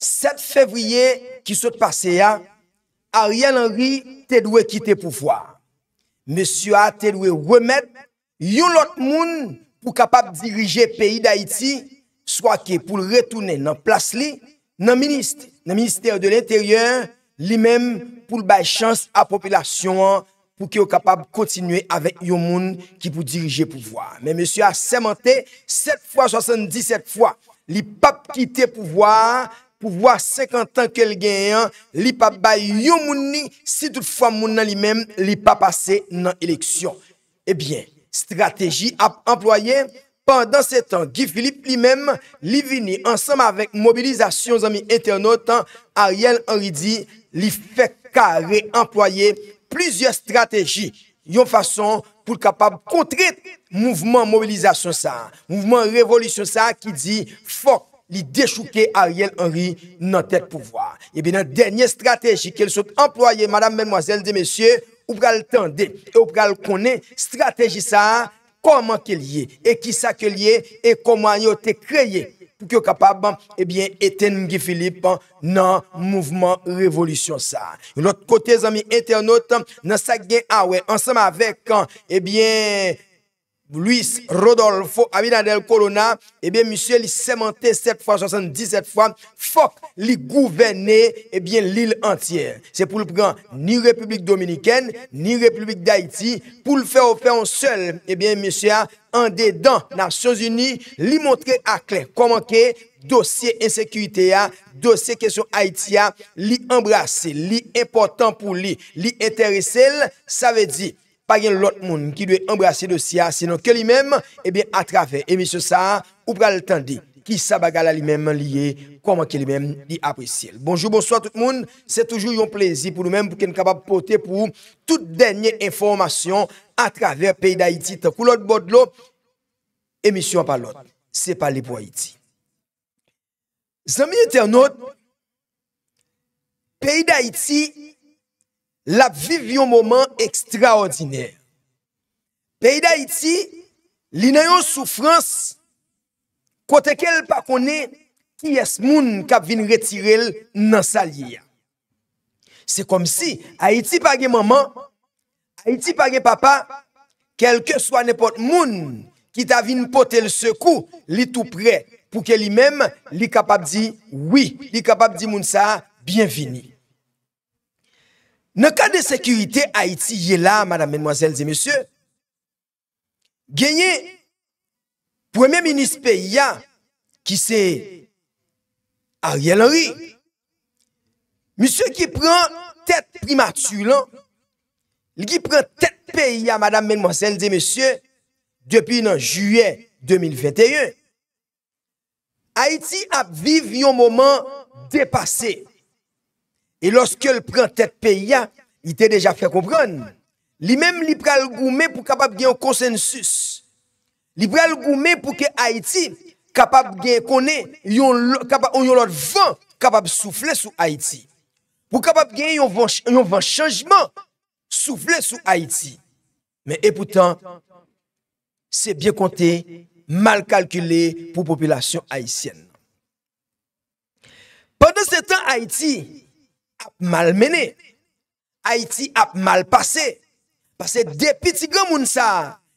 7 fevriye ki sot pase ya, a riyan anri te dwe kite pou fwa. Monsiwa te dwe remet, yon lot moun pou kapap dirije peyi da iti, swa ke pou retoune nan plas li, nan minist, nan minister de l'interyen, li mem pou l'bay chans a popilasyon, pou ki yo kapap kontinye avèk yon moun ki pou dirije pou fwa. Men monsiwa semente, 7 fwa, 77 fwa, li pap kite pou fwa, pou vwa 50 an ke l gen yon, li pa bay yon moun ni, si tout fwa moun nan li men, li pa pase nan eleksyon. Ebyen, eh strategi ap employe, pandan se tan, Guy Philippe li men, li vini ansam avèk mobilizasyon zami internet, a riyan an ridi, li fè kare employe, plizye strategi, yon fason pou l kapab kontre, mouvment mobilizasyon sa, mouvment revolisyon sa, ki di, fok, li déchouqué Ariel Henry dans tête pouvoir. Et bien, la dernière stratégie qu'elle souhaite employée, madame, mademoiselle et messieurs, ou pral tende, et ou pral connaît stratégie ça, comment qu'elle y est, et qui ça qu'elle y est, et comment elle été créé pour que capable, eh bien, éteindre Guy Philippe dans mouvement révolution ça. notre côté, amis internautes, dans ça ah ouais, ensemble avec, eh bien, Louis Rodolfo Abinadel Korona, ebyen, eh monsieur, li semente 7 fois, 77 fois, fok li gouvene, ebyen, eh l'il entier. Se pou l'pren ni Republik Dominikène, ni Republik d'Haïti, pou l'fèr ou fèr an sèl, ebyen, eh monsieur, an dedan, na Sèzouni, li montre ak lè, koman ke dosye ensekuitè ya, dosye kesyon Haïti ya, li embrase, li important pou li, li enterise lè, sa vè di, pa gen lot moun ki dwe embrase dosya, senon ke li mem, ebe eh atrave, emisyon sa, ou pral tendi, ki sa bagala li mem liye, koman ke li mem di apresye. Bonjour, bonsoit tout moun, se toujou yon plezi pou nou mem, pou ken kapap pote pou tout denye informasyon atrave peyi da iti, takou lot bodlo, emisyon pa lot, se pali pou iti. Zanmine ternot, peyi da iti, la viv yon mouman ekstraordinèr. Peyda iti, li nan yon soufrans, kote ke l pa kone, ki es moun kap vin retirel nan sa liya. Se kom si, a iti page mouman, a iti page papa, kelke swa nepot moun, ki ta vin pote l sekou, li tou pre, pou ke li men, li kapap di, oui, li kapap di moun sa, bienveni. Nan ka de sekurite Haïti jè la, madame, menmwazel, zè monsye, genye, premè minis peyi ya, ki se, Ariel Henry, monsye ki pran tèt primatur lan, li ki pran tèt peyi ya, madame, menmwazel, zè monsye, depi nan juè 2021, Haïti ap viv yon moman depasey. Et lorsque le prend tête pays, il t'a déjà fait comprendre. Lui-même, il le gourmet pour capable de un consensus. Il prend le gourmet pour que Haïti capable de connaître, y vent capable de souffler sur Haïti. Pour capable de un vent changement souffler sur Haïti. Mais et pourtant, c'est bien compté, mal calculé pour la population haïtienne. Pendant ce temps, Haïti, ap mal mene, Haiti ap mal pase, pase depi ti gen moun sa,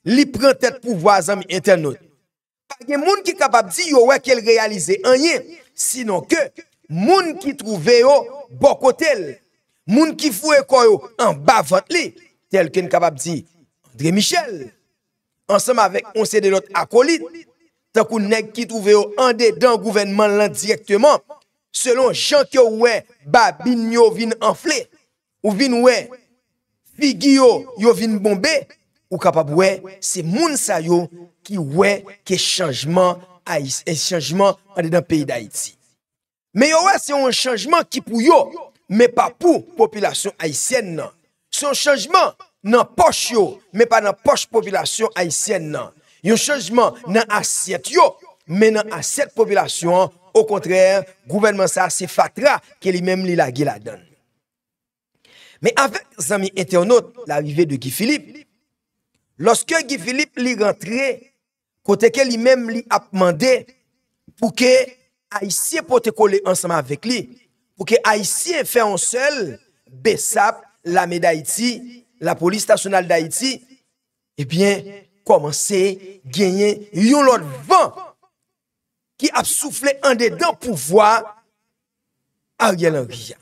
li pren tet pou vwa zan mi internet. Par gen moun ki kapab di, yo weke l realize anyen, sinon ke, moun ki truve yo bokotel, moun ki fwe koyo an bavot li, tel ken kapab di, André Michel, ansam avek onse de lot akolit, takou neg ki truve yo ande dan gouvenman lan direkteman, Selon jank yo wè, babin yo vin anfle, ou vin wè, figi yo, yo vin bombe, ou kapab wè, se moun sa yo ki wè ke chanjman ayis. E eh, chanjman an de dan peyi da Haiti. Me yo wè se yon chanjman ki pou yo, me pa pou popilasyon ayisyen nan. Se yon chanjman nan poch yo, me pa nan poch popilasyon ayisyen nan. Yon chanjman nan aset yo, men nan aset popilasyon an. Ou kontrè, gouvernement sa se faktra ke li mèm li la giladon. Mè avè zami etè ou not, l'arivè de Guy Philippe, loske Guy Philippe li rentre, kote ke li mèm li apmande, pouke Aïsie pote kole ansama avèk li, pouke Aïsie fè ansel, besap l'ame d'Haïti, la polis stasyonal d'Haïti, ebyen komanse genyen yon lor vant ki ap souffle an dedan pou vwa Ariel Henry ya.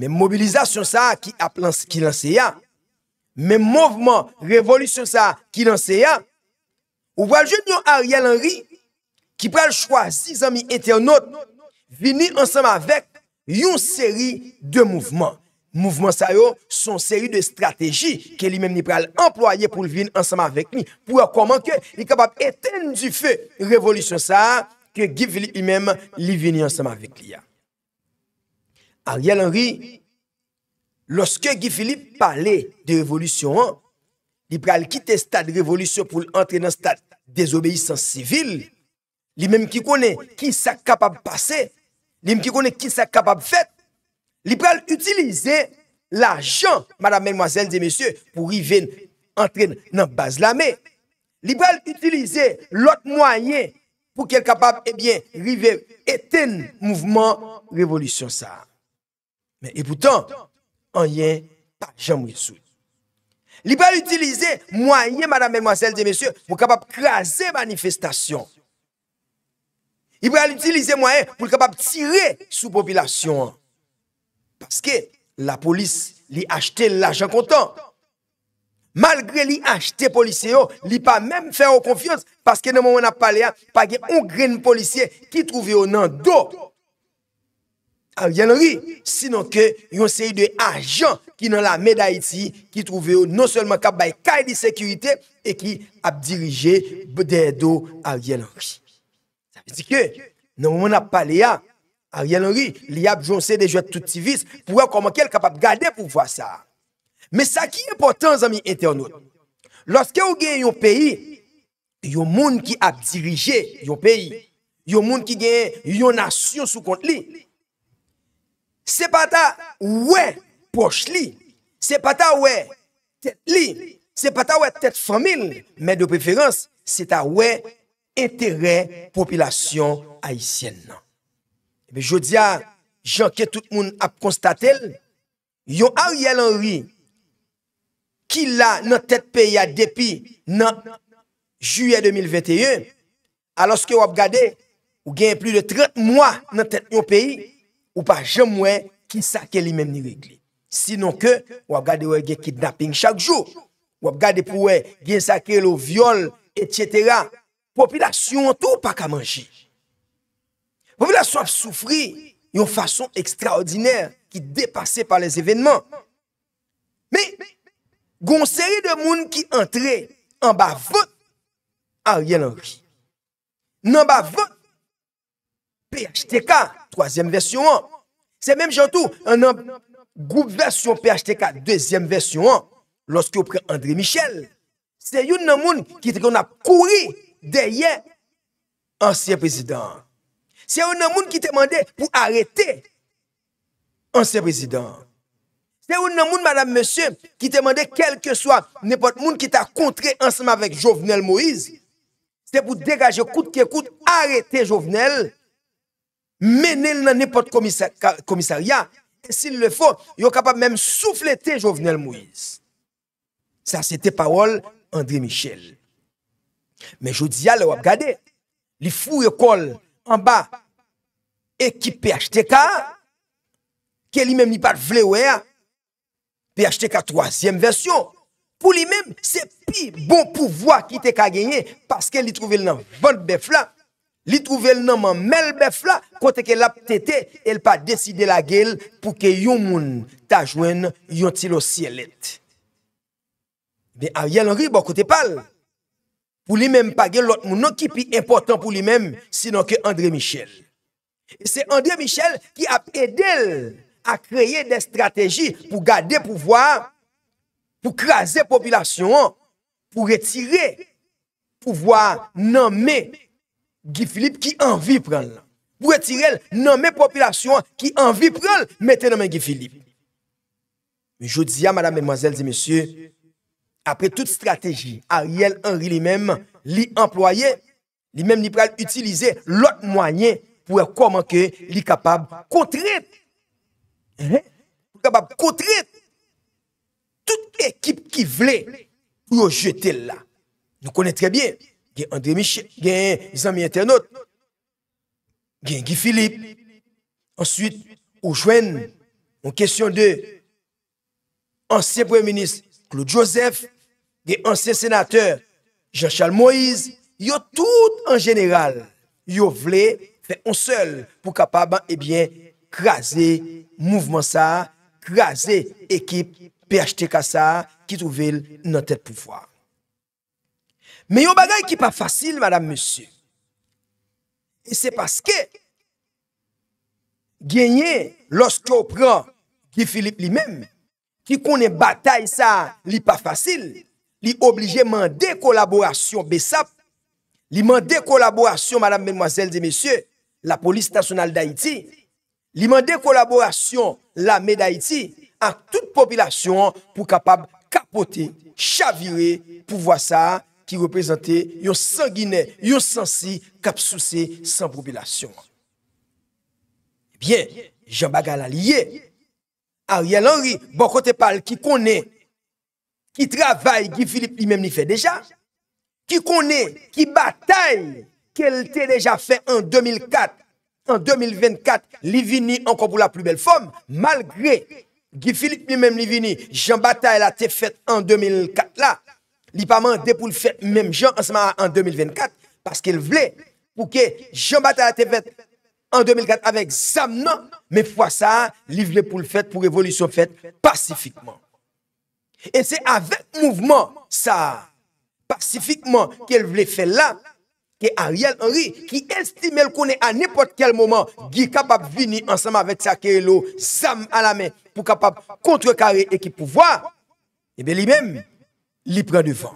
Men mobilizasyon sa ki lanseya, men mouvment revolutyon sa ki lanseya, ou wajen yon Ariel Henry, ki pral chwa zi zami eternot, vini ansam avek yon seri de mouvment. Mouvment sa yo son seri de strategi ke li men ni pral employe pou vin ansama vek mi pou akoman ke li kapab eten di fe revolusyon sa ke Gifili imen li vin ansama vek li ya. Ar yal anri, loske Gifili pale de revolusyon an, li pral kite stad revolusyon pou l'entre nan stad dezobeysan sivil, li men ki kone ki sa kapab pase, li men ki kone ki sa kapab fete, Libral utilize la chan, eh madame, menmoazel, de mesye, pou rive entren nan baz la me. Libral utilize lot mwayen pou ke kapab, ebyen, rive eten mouvman revolutyon sa. Men, epoutan, an yen pa chan mwil soud. Libral utilize mwayen, madame, menmoazel, de mesye, pou kapab krasen manifestasyon. Libral utilize mwayen pou kapab tire sou popylasyon an. Paske la polis li achete l'ajan kontan. Malgre li achete polise yo, li pa mèm fè an konfiyans paske nan moun ap palea pa gen ongren polisye ki trouve yo nan do al gen ori. Sinon ke yon seyi de ajan ki nan la meda iti ki trouve yo non selman kap bay kaj di sekurite e ki ap dirije bè de do al gen ori. Sabi ti ke, nan moun ap palea Ariel Henry li ap jonse de jwet toutivist pou ap komak el kapap gade pou vwa sa. Me sa ki important zami internet? Lorske ou gen yon peyi, yon moun ki ap dirije yon peyi, yon moun ki gen yon nasyon sou kont li, se pata we poche li, se pata we tet li, se pata we tet famil, me de preferans se ta we enterre population Haitienne nan. Eh Bejoudia, jan ke tout moun ap konstatel, yon a riyel anri ki la nan tet peya depi nan juye 2021, aloske wap gade ou gen plu de 30 mwa nan tet yon peyi ou pa jem mwen ki sakye li men ni regli. Sinon ke wap gade wè gen kidnapping chak jou, wap gade pou wè gen sakye lo viol, etyetera, populasyon an tou pa ka manji. Wè bon, vè la sop soufri yon fason ekstraordinèr ki depase par les evenman. Mè, goun seri de moun ki entre an ba vòt a riyen an ki. Nan ba vòt PHTK 3e versyon an. Se mèm jantou, an nan goup versyon PHTK 2e versyon an. Lorski ou pre André Michel. Se yon nan moun ki triyon ap kouri de yè ansyen prezident. C'est un homme qui demandait pour arrêter ancien président. C'est un homme, madame, monsieur, qui demandait quel que soit n'importe qui qui t'a contré ensemble avec Jovenel Moïse. C'est pour dégager coûte que coûte, arrêter Jovenel, mener dans n'importe commissariat. Et s'il le faut, il est capable même souffler Jovenel Moïse. Ça, c'était parole André Michel. Mais je dis à le regarder, les fous col en bas, E ki pHTK, ke li menm li pat vle ou e a, pHTK 3e versyon, pou li menm, se pi bon pouvoi ki te ka genye, paske li trouvel nan bon bef la, li trouvel nan man mel bef la, kote ke lap tete, el pa deside la gel, pou ke yon moun tajwen yon tilo si el et. Be a yel anri bokote pal, pou li menm pa gel, lot moun an ki pi important pou li menm, sinon ke André Michel. Se André Michel ki ap edel a kreye de strategi pou gade pouvoar pou kreze populasyon pou retire pouvoar nanme Guy Philippe ki anvi prel pou retire nanme populasyon ki anvi prel mette nanme Guy Philippe. Je dis ya madame, mademoiselles et messieurs apre tout strategi Ariel Henry li mem li employe li mem li prel utilize lot mwanyen Pwè e kwa manke li kapab kontret. Hè? Kapab kontret. Tout l'ekip ki vle, yo jete la. Nou konen tre bie. Gen André Michel, gen Zami Internaut, gen Guy Philippe, answit ou Chouen, ou Kessyon 2, ansye pre-ministre Claude Joseph, gen ansye senateur Jean-Charles Moïse, yo tout an general, yo vle... Fè on sel pou kapaban, ebyen, eh krasè mouvman sa, krasè ekip PHTK sa ki touvel nan tèl poufwa. Me yo bagay ki pa fasil, madame, monsye. E se paske, genye, loske ou pran, ki Filip li mèm, ki konen batay sa, li pa fasil, li oblije mande kolaborasyon besap, li mande kolaborasyon, madame, mèlmoazel, de monsye, la polis nasyonal d'Haïti, li mande kolaborasyon la mè d'Haïti an tout popilasyon pou kapab kapote, chavire pou vwa sa ki reprezenté yon sangine, yon sensi kapsouse san popilasyon. Bien, Jean Bagalal yè, Ariel Henry, bon kote pal ki kone, ki travay, ki filip li mèm ni fè deja, ki kone, ki batayl, qu'elle t'a déjà fait en 2004, en 2024, Livini encore pour la plus belle forme, malgré Guy Philippe lui-même Livini, Jean Bataille a été fait en 2004 là, il pas pour le faire même Jean en 2024, parce qu'il voulait pour que Jean Bataille a été fait en 2004 avec Zamnan, mais fois ça, il voulait pour le faire, pour révolution faite pacifiquement. Et c'est avec mouvement ça, pacifiquement, qu'elle voulait faire là, que Ariel Henry, qui estime qu'on connaît à n'importe quel moment, qui est capable de venir ensemble avec Sakelo, Sam à la main, pour capable contrecarrer qui pouvoir, et eh bien lui-même, il prend devant.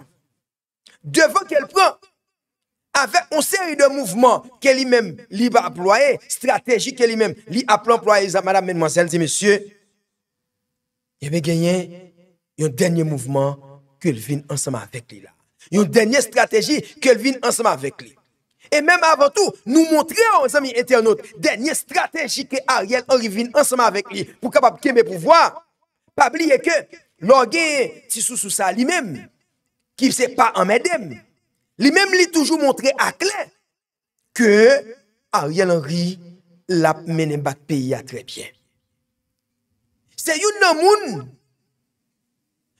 Devant qu'elle prend, avec une série de mouvements qu'elle lui-même libre à employer, stratégie qu'elle lui-même libre à employer, madame, mesdemoiselles et messieurs, il bien, gagné un dernier mouvement qu'elle vient ensemble avec lui là. Yon denye strategi ke el vin ansama vek li. E menm avan tou, nou montre an, zami eternote, denye strategi ke Ariel ori vin ansama vek li pou kapap keme pou vwa, pabliye ke logye ti sou sou sa li menm, ki se pa amedem. Li menm li toujou montre akle ke Ariel Henry lap menem bak peya trebyen. Se yon nan moun,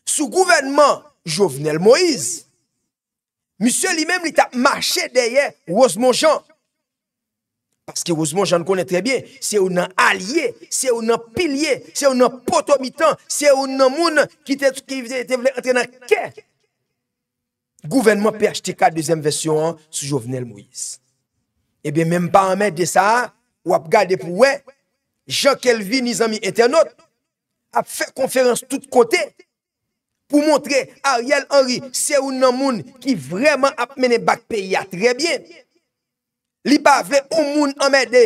sou gouvenman Jovenel Moïse, Mise li men li ta mache deye, wos mons jan, paske wos mons jan konen tre bie, se ou nan alye, se ou nan pilye, se ou nan potomitan, se ou nan moun, ki te vle entrenan ke. Gouvenman perj te ka, dezem versyon an, sou jovenel mwis. Ebe menm pa amed de sa, wap gade pou we, jan kel vi nizan mi etenot, ap fe konferans tout kote, pou montre Ariel Henry se ou nan moun ki vreman ap mene bak peya trebyen. Li pa vle ou moun amede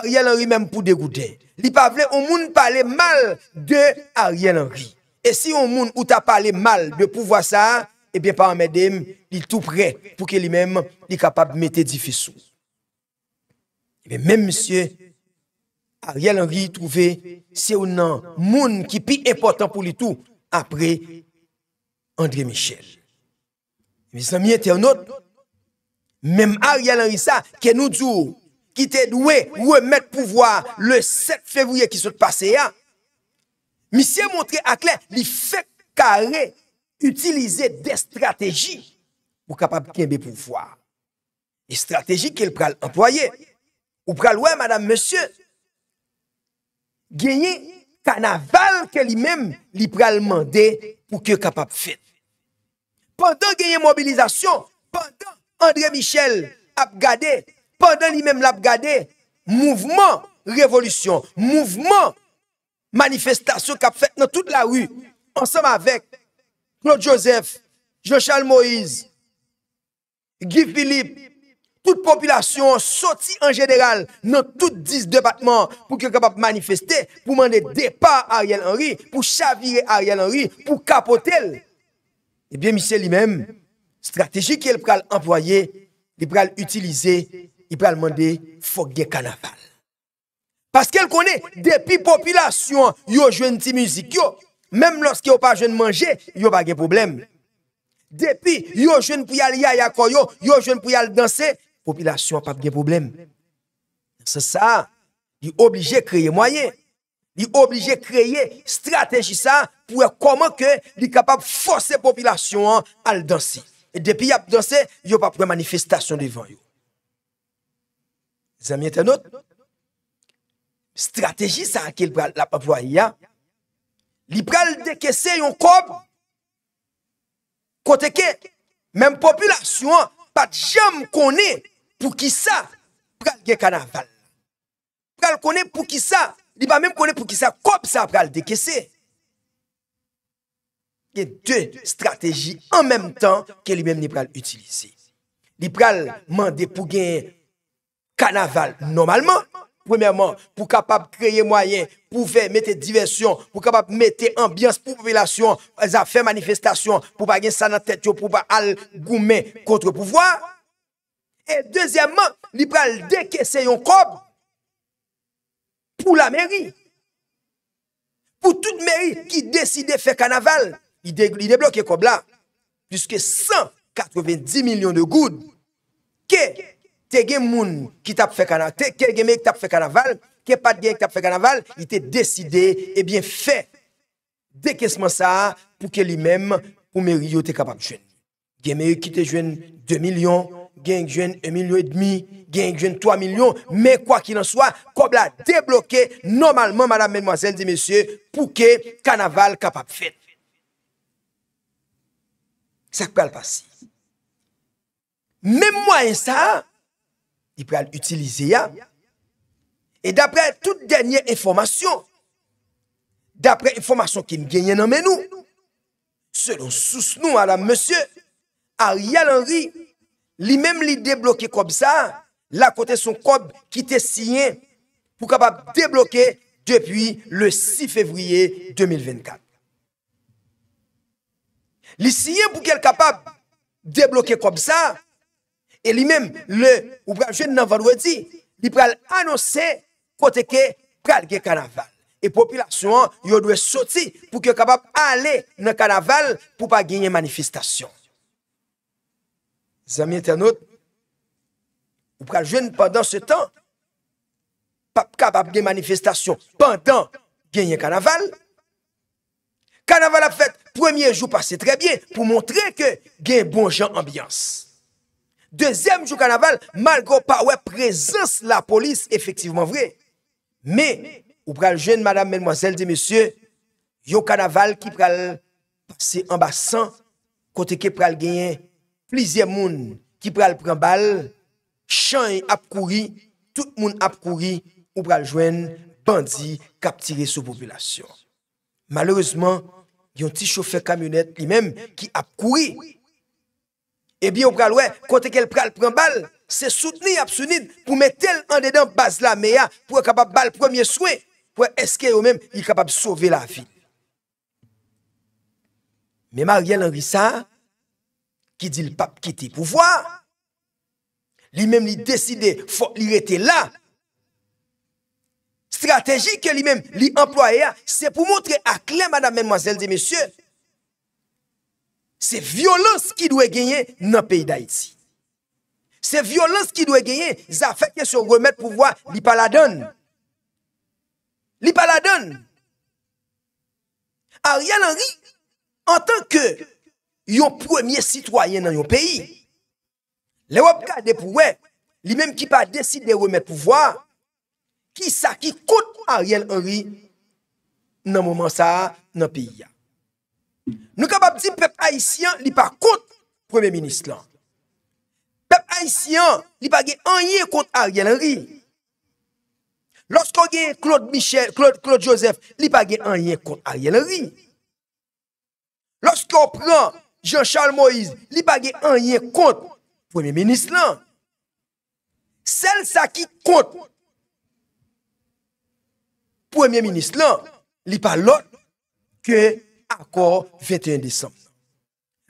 Ariel Henry menm pou degoude. Li pa vle ou moun pale mal de Ariel Henry. E si ou moun ou ta pale mal de pouvoa sa, ebyen pa amedem li tout pre pou ke li menm li kapab mette di fisou. Ebyen menm se Ariel Henry touve se ou nan moun ki pi epotan pou li tout pre, apre André Michel. Mi san miye te anot, mem Arya Larissa, ke nou djou, ki te dwe, ou e met pouvoi, le 7 fevrouye ki sot pase ya, mi se montre akle, li fek kare, utilize de strategi, pou kapap kene be pouvoi. E strategi ke l pral employe, ou pral we, madame, monsie, genye, kanaval ke li men li pral mande pou ke kap ap fet. Pendan genye mobilizasyon, pendant André Michel ap gade, pendant li men l ap gade, mouvment, revolutyon, mouvment, manifestasyon kap fet nan tout la wu, ansam avek, Claude Joseph, Jean-Charles Moïse, Guy Philippe, Tout popilasyon soti an jeneral nan tout dis debatman pou ki kapap manifestè, pou mande depa Ariel Henry, pou chavire Ariel Henry, pou kapote l. Ebyen eh misè li men, strategik yel pral employe, yel pral utilize, yel pral mande fok de kanaval. Paske l konè, depi popilasyon, yo jwen ti muzik yo, menm lors ki yo pa jwen manje, yo pa ge problem. Depi, yo jwen pou yal yaya koyo, yo jwen pou yal danse, Popilasyon ap ap gen problem. Se sa, yi oblije kreye mwaye. Yi oblije kreye strategi sa pou e koman ke li kapap fose populasyon an al dansi. E depi ap dansi, yo ap ap remanifestasyon devan yo. Zanmye tenot, strategi sa an ke la papwa yi ya, li pral deke se yon kop, kote ke menm populasyon pat jam koni Pou ki sa, pral gen kanaval. Pral konen pou ki sa, li pa men konen pou ki sa, kop sa pral deke se. Gen de strategi an menm tan ke li menm li pral utilize. Li pral mende pou gen kanaval normalman. Premèman, pou kapap kreye mwayen pou ve mette diversyon, pou kapap mette ambyans pou populasyon, pou pa gen sanatetyo, pou pa al goumen kontre pouvoi. Et deuxièmè, li pral dekè se yon kob pou la mèri. Pou tout mèri ki deside fè kanaval, li deblokè kob la. Juske 190 milyon de goud, ke te gen moun ki tap fè kanaval, ke gen mèri ki tap fè kanaval, ke pat gen ki tap fè kanaval, li te deside fè. Dèkè se mè sa, pou ke li mèm, pou mèri yo te kapab jwen. Gen mèri ki te jwen 2 milyon, genk jwen 1 milyon et demi, genk jwen 3 milyon, men kwa ki nan swa kob la deblokè normalman madame menmwazel di mesye pouke kanaval kapap fet sak pral pasi menmwa yon sa yon pral utilize ya e dapre tout denye informasyon dapre informasyon ki n genyen nan men nou se don sous nou adam mesye a rialan ri Li mèm li deblokye kobza, la kote son kob ki te siyen pou kapap deblokye depi le 6 fevriye 2024. Li siyen pou ke kapap deblokye kobza, e li mèm le ou pralje nan valwadi, li pral anose kote ke pral ge karaval. E populasyon yo dwe soti pou ke kapap ale nan karaval pou pa genye manifestasyon. Zami internaut, ou pral joun pandan se tan, pap kabab gen manifestasyon pandan genyen kanaval, kanaval ap fèt, premier jou passe trebyen pou montre ke gen bon jan ambiyans. Dezem jou kanaval, malgo pa ouè prezons la polis efektivman vre, me ou pral joun, madame menmoazel de mesye, yo kanaval ki pral se ambasan kote ke pral genyen plizye moun ki pral pran bal, chan ap kouri, tout moun ap kouri, ou pral jwen bandi kap tire sou popyla syon. Malreusement, yon ti chofer kamionet li menm ki ap kouri, ebi eh ou pral we, konten ke l pral pran bal, se souten li ap sunid, pou metel an dedan baz la meya, pou e kapab bal premier souen, pou e eske yo menm, i kapab sove la vi. Me mar yel an risa, ki di l pap kiti pou vwa, li menm li deside, li rete la, strategi ke li menm, li employe a, se pou montre akle, madame menmoazel de mesye, se violons ki dwe genye, nan peyi da iti, se violons ki dwe genye, za fekye se remet pou vwa, li pa la don, li pa la don, a ryan anri, an tan ke, yon premye sitwoyen nan yon peyi. Lè wop gade pou wè, li mèm ki pa deside remet pou vwa, ki sa ki kout a riel enri nan mouman sa nan peyi ya. Nou kabab di pep Aisyen li pa kout premye menis lan. Pep Aisyen li pa gen anye kout a riel enri. Lorsko gen Claude Joseph li pa gen anye kout a riel enri. Lorsko pran Jean-Charles Moïse li pa ge an ye kont pou eme menis lan. Sel sa ki kont pou eme menis lan, li pa lot ke akor 21 Desem.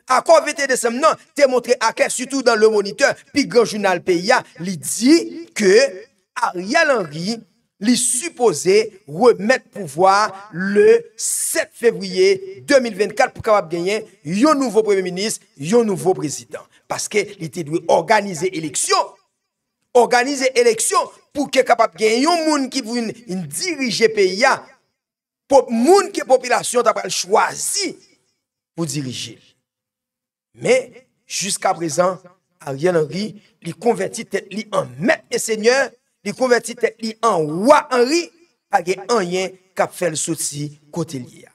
Akor 21 Desem nan, te montre akè, sütou dan le moniteur, pi gen jounal pe ya, li di ke a rial an ri... li suppose remet pouvoi le 7 februye 2024 pou kapap genyen yon nouvo premier ministre, yon nouvo president. Paske li te dwi organize eleksyon, organize eleksyon pou ke kapap genyen yon moun ki pou yon dirije pe ya, moun ki population tapal chwazi pou dirije. Me, jiska prezan, a rien anri li konverti tet li anmet yon seigneur li konvertite li anwa anri, agen anyen kap fel soti kote li ya.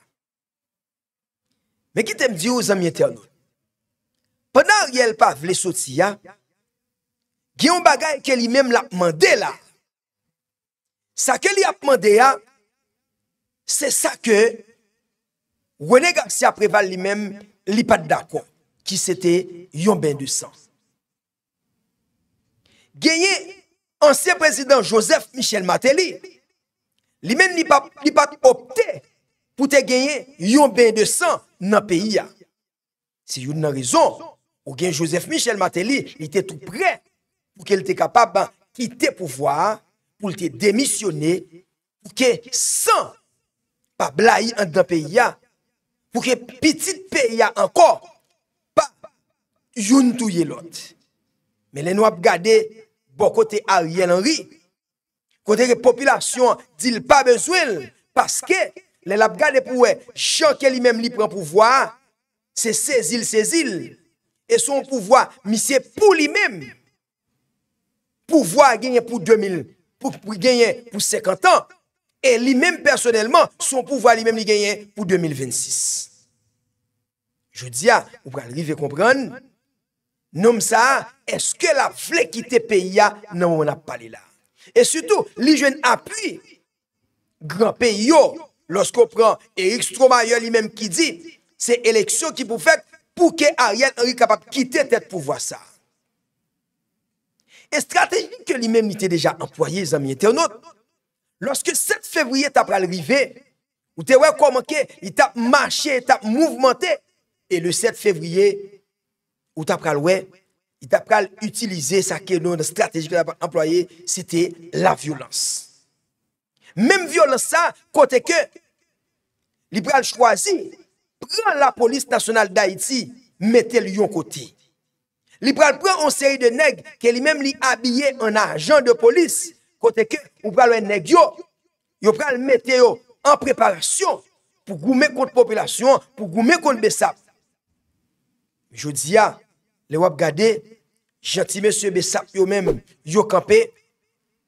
Men ki tem diyo zanmye ternon, panan riel pa vle soti ya, gen yon bagay ke li menm la apman de la, sa ke li apman de ya, se sa ke, wene gaksya preval li menm li pad da kon, ki se te yon ben du san. Gen yon, ansyen prezident Joseph Michel Mateli, li men li pat opte pou te genye yon ben de san nan peyi ya. Se yon nan rezon, ou gen Joseph Michel Mateli li te tou pre, pou ke li te kapab an ki te pouvoar, pou li te demisyone, pou ke san pa bla yon nan peyi ya, pou ke pitit peyi ya ankor, pa yon tou yelot. Men le nou ap gade, Bon kote a riyen an ri, kote repopilasyon di li pa bezwil, paske le labgade pou we chanke li mem li pran pou vwa, se sezil sezil, e son pou vwa misye pou li mem, pou vwa genye pou 2000, pou genye pou 50 an, e li mem personelman, son pou vwa li mem li genye pou 2026. Je di ya, ou pran li ve kompran, Noum sa, eske la vle ki te peya, noum an ap pale la. E sutou, li jwen apri, gran peyo, losko pran Eriks Tromayel li menm ki di, se eleksyon ki pou fek, pou ke a riyen an yi kapap kite tet pou vwa sa. E strateji ke li menm ite deja employe, zan mi ete anot, loske 7 fevriye tap ralrive, ou te wè kwa manke, itap mache, itap mouvmente, e le 7 fevriye, ou tap pral wè, tap pral utilize sa ke nou de strategi ke tap pral employe, se te la violans. Mem violans sa, kote ke li pral chwazi, pral la polis nasyonal da Iti, mette li yon koti. Li pral pral an seri de neg ke li mem li abye an ajan de polis, kote ke ou pral wè neg yo, yo pral mette yo an preparasyon pou goume kont popilasyon, pou goume kont besap, Jodi ya, le wap gade, janti mè sè bè sap yo mèm yo kampe,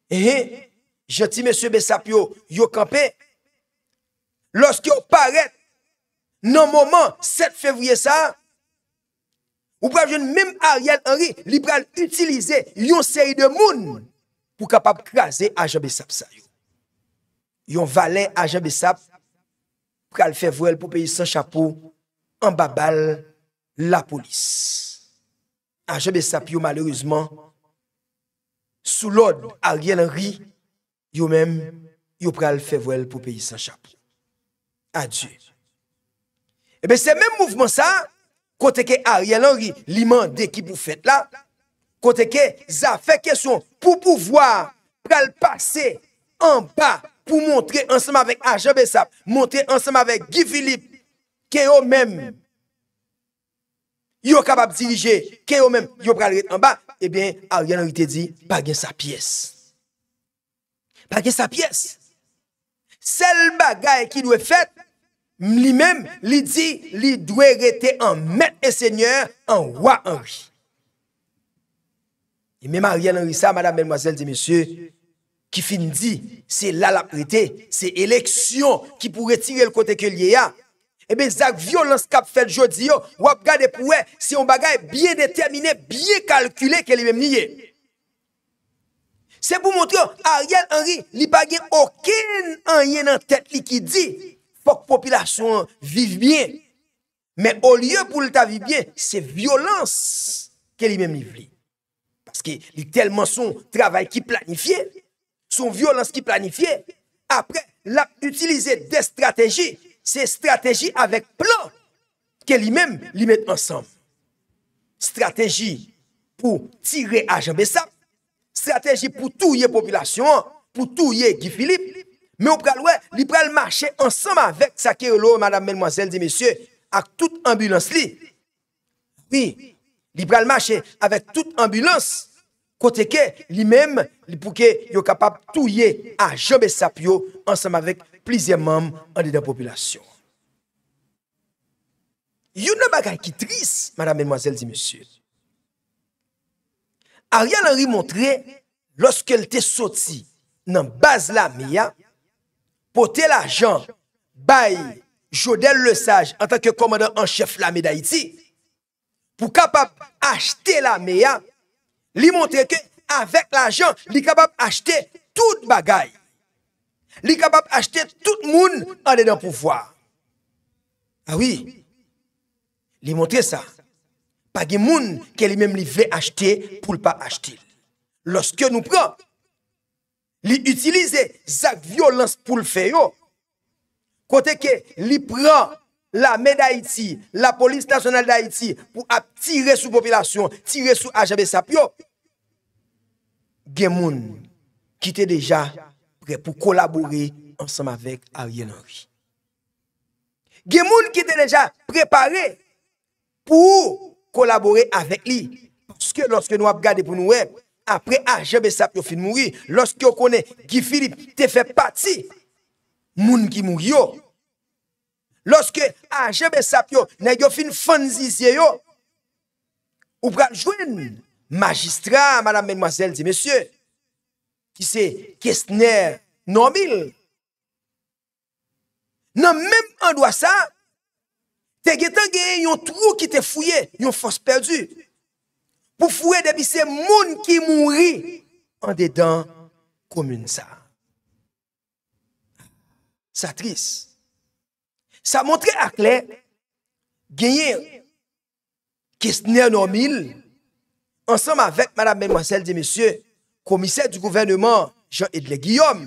e he, janti mè sè bè sap yo yo kampe, lòs ki yo paret, nan mouman, 7 fevriye sa, ou prajoun mèm Ariel Henry, li pral utilize yon seri de moun, pou kapap krasè a jan bè sap sa yo. Yon valè a jan bè sap, pral fevrel pou peyi san chapou, an babal, la police. Agent ah, Bessapio, malheureusement, sous l'ordre Ariel Henry, yo même, yo pral fait voile pour payer sa chapeau. Adieu. Et eh bien, c'est même mouvement ça, côté que Ariel Henry, l'imande qui vous fait là, côté que ça fait question pour pouvoir pral passer en bas pour montrer ensemble avec Agent Bessap, montrer ensemble avec Guy Philippe, que eux même yo capable de diriger, que yo même, yo pral en bas, eh bien, Ariane Henry te dit, pas gain sa pièce. Pas gain sa pièce. Celle bagaille qui doit fait, lui-même, lui dit, lui doit rester en maître et seigneur, en roi Henry. Et même Ariane Henry, ça, madame, mademoiselle et messieurs, qui finit dit, c'est là la prêté, c'est élection qui pourrait tirer le côté que lié a. Ebe eh zak violans kap fèl jodi yo Wap gade pouè Si yon bagay biye determine Biye kalkule ke li mèm niye Se pou montre Ariel Henry li bagen Oken anye nan tèt li ki di Fok popilasyon Viv bien Men o liye pou lita viv bien Se violans ke li mèm ni vli Paske li telman son Travay ki planifye Son violans ki planifye Apre la utilize de strategi Se strategi avek plo ke li mem li met ansam. Strategi pou tire a jan besap. Strategi pou touye populasyon, pou touye Gifilip. Me ou pralwe, li pral mache ansam avek sa kerelo, madame menmwazel di mesye, ak tout ambulans li. Li pral mache avek tout ambulans li. poteke li mem li pouke yo kapap touye a Jean Bessapio ansanm avek plizye mam an de den populasyon. Yo nan bagay ki tris, madame mwazel di msir, a ryan nan ri montre loske lte soti nan baz la mea pote la Jean Baye Jodel Le Sage an tanke komandant an chef la me d'Haïti pou kapap achte la mea Li montre que avec l'argent, li capable acheter toute bagaille. Li capable acheter tout le monde en dedans pouvoir. Ah oui. Li montre ça. Pas de monde que même li veut acheter pour pas acheter. Lorsque nous prenons, li utilise zak violence pour le faire. Côté que li prend la Meda Iti, la Polis National da Iti, pou ap tire sou popilasyon, tire sou Ajebe Sapyo, gen moun ki te deja prè pou kolaboré ansam avèk Aryen Henry. Gen moun ki te deja prèpare pou kolaboré avèk li. Ske loske nou ap gade pou nou wè, apre Ajebe Sapyo fin mouri, loske yo kone Gifilip te fè pati, moun ki mouri yo, Lorske ajebe sap yo, nan yo fin fan zizye yo, ou pral jwen magistra, madame menmwazel di mesye, ki se kesner nan bil. Nan menm an doa sa, te getan gen yon trou ki te fouye, yon fos perdu, pou fouye debi se moun ki moun ri an dedan komoun sa. Sa tris. Sa montre akle genye kisne anomil ansam avek madame Ben Marcel di mesye, komise di gouvennman Jean-Edle Guillaume.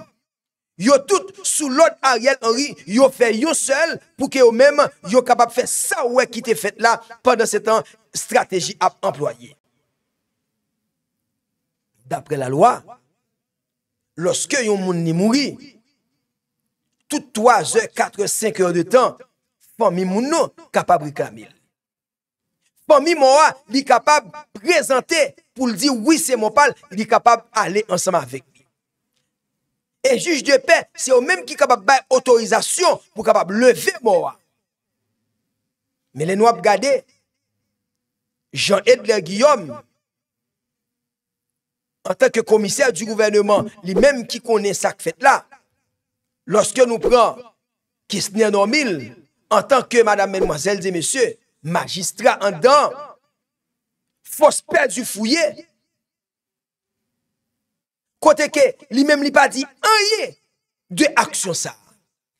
Yo tout sou lode Ariel Henry, yo fe yo sel pou ke yo mem yo kabab fe sa oue ki te fet la padan se tan strategi ap employe. Dapre la lwa, loske yon moun ni mouri, tout 3h, 4h, 5h de tan, pan mi moun nou kapab wika mil. Pan mi moun wak li kapab prezante pou li di, oui se moun pal, li kapab ale ansama vek. E juj de pe, se ou menm ki kapab bay otorizasyon pou kapab leve moun wak. Men lè nou ap gade, jan Edler Guillaume, an tenke komiser du gouvernement, li menm ki konen sak fet la, Lorske nou pran, ki s'nen nou mil, an tan ke madame menmozelle de messe, magistra an dan, fospe du fouye, kote ke li mem li pa di, an li de aksyon sa.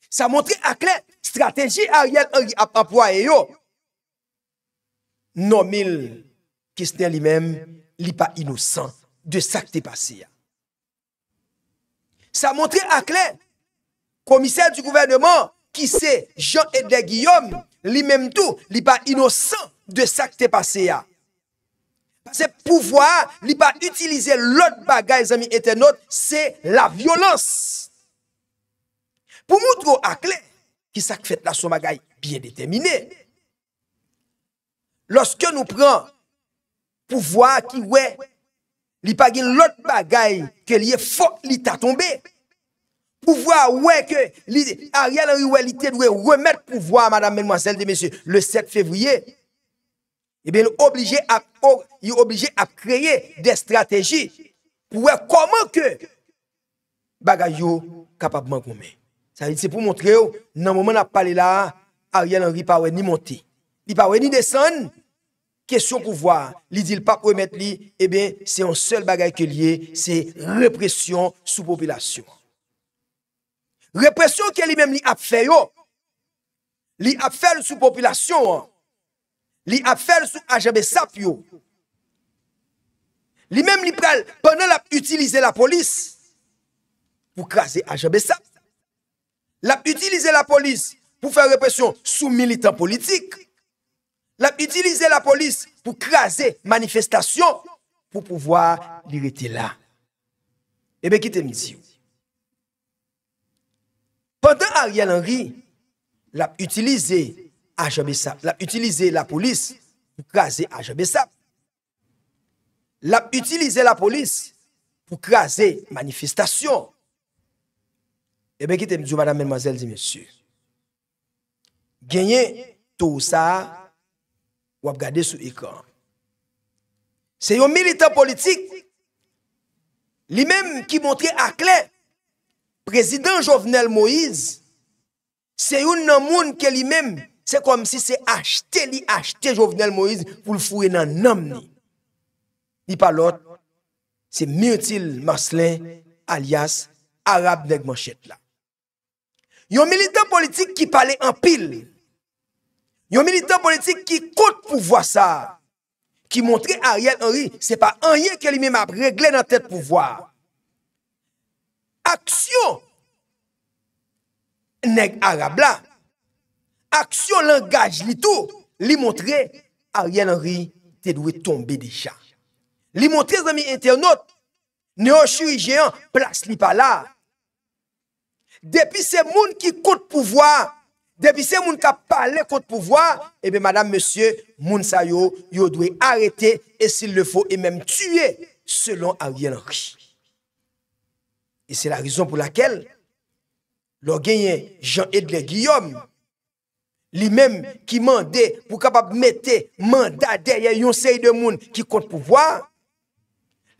Sa montre akle, strateji a riel an pou a yo, nou mil, ki s'nen li mem, li pa inousan, de sakte pase ya. Sa montre akle, Komisèl di kouvernement ki se Jean-Edouard Guillaume li mem tou li pa inosan de sak te pase ya. Se pouvoi li pa utilize lot bagay zami etenot se la violans. Pou moutro akle ki sak fet la somagay bien detemine. Lorske nou pran pouvoi ki we li pa gil lot bagay ke li e fok li ta tombe. pou vwa wè ke li di, Ariel Henry wè li te dwe wè remèd pou vwa, madame menmwazel de mesye, le 7 fevriye, e bè yon oblije a kreye de strategi, pou wè koman ke bagay yo kapapman koumè. Sa yon ti pou montre yo, nan mouman ap pale la, Ariel Henry pa wè ni monte, li pa wè ni desan, kesyon pou vwa, li di l pa koumèd li, e eh bè se yon sel bagay ke liye, se represyon sou popilasyon. Represyon ki li men li ap fè yo, li ap fèl sou populasyon, li ap fèl sou ajebe sap yo. Li men li pral, pwennel ap utilize la polis pou krasè ajebe sap. Lap utilize la polis pou fè represyon sou militant politik. Lap utilize la polis pou krasè manifestasyon pou pouvoa li rete la. Ebe ki te mizi yo. Ondan Ariel Henry l ap utilize ajebesap. L ap utilize la polis pou kaze ajebesap. L ap utilize la polis pou kaze manifestasyon. Ebe eh gite mdou mada menmwazel di msir. Genye tou sa wap gade sou ikan. Se yon militan politik li menm ki montre aklep. Prezident Jovenel Moïse, se yon nan moun ke li mèm, se kom si se achte li achte Jovenel Moïse pou l fure nan nanm ni. Li pa lot, se myotil maslen alias Arab Neg Moshet la. Yon militant politik ki pale an pil, yon militant politik ki kote pou vwa sa, ki montre a riyen an riyen, se pa an riyen ke li mèm ap regle nan tèt pou vwa sa. aksyon neg arablan, aksyon langaj li tou, li montre arianari te dwe tombe deja. Li montre zami internot, neo chiri jean, plas li pa la. Depi se moun ki koute pouvoi, depi se moun ka pale koute pouvoi, ebe eh madame monsie, moun sa yo, yo dwe arete, e si le fo, e mem tue, selon arianari. E se la rizon pou lakel, lo genyen Jean-Edouard Guillaume, li menm ki mande pou kapap mette mandade, ya yon sey de moun ki kont pouvoi,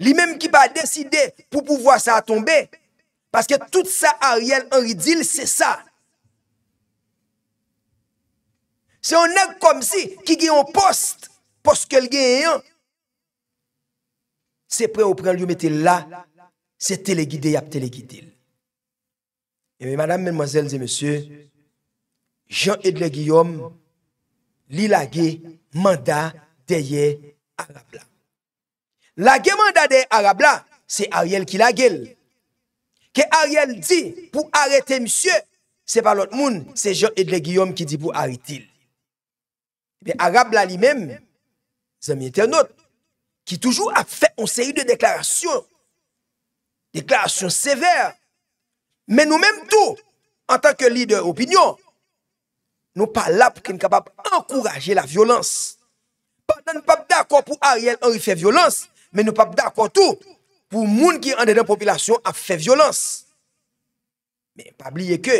li menm ki pa deside pou pouvoi sa a tombe, paske tout sa a riyal an ridil se sa. Se yon nek kom si ki genyon poste, poste ke l genyen, se pre ou pre an yon mette la, Se telegide yap telegidil. E mi, madame, menmozelle, ze monsye, Jean-Edre Guillaume li lage manda deye Arablat. Lage manda deye Arablat, se Ariel ki lage. Ke Ariel di pou arete monsye, se pa lot moun, se Jean-Edre Guillaume ki di pou aretil. Me Arablat li men, zemye ternot, ki toujou ap fe, on se yu de deklarasyon, Deklarasyon sever, men nou menm tou, an tanke lider opinyon, nou pa lap ki n'kapap ankouraje la violans. Patan nou pap dakwa pou Ariel an rife violans, men nou pap dakwa tou pou moun ki an dedan popilasyon ap fe violans. Men pa bliye ke,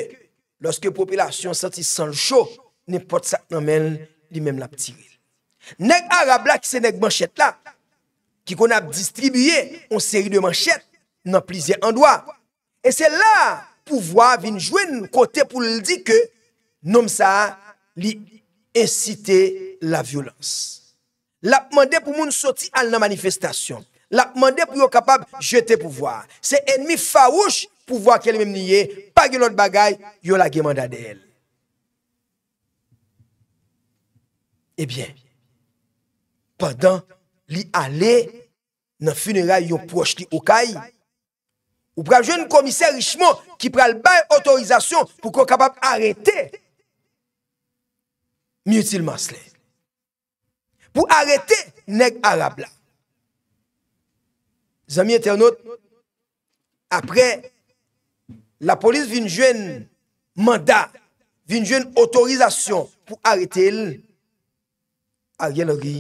loske popilasyon santi san l'chou, ne pot sa an men li menm la ptiril. Neg ara blak se neg manchet la, ki kon ap distribye an seri de manchet, nan plize andwa. E se la pouvoi vinjwen kote pou li di ke nom sa li incite la violons. La pman de pou moun soti al nan manifestasyon. La pman de pou yo kapab jete pouvoi. Se enmi fawouj pouvoi ke li menye pa gilot bagay, yo la gemanda de el. E bien, padan li ale nan funera yo poch li okay, Ou pral jwen komiser Richemont ki pral bay otorizasyon pou kon kapap arete. Mye utilman slè. Pou arete neg Arablat. Zami internaut, apre la polis vin jwen mandat, vin jwen otorizasyon pou arete lè. A gen lori,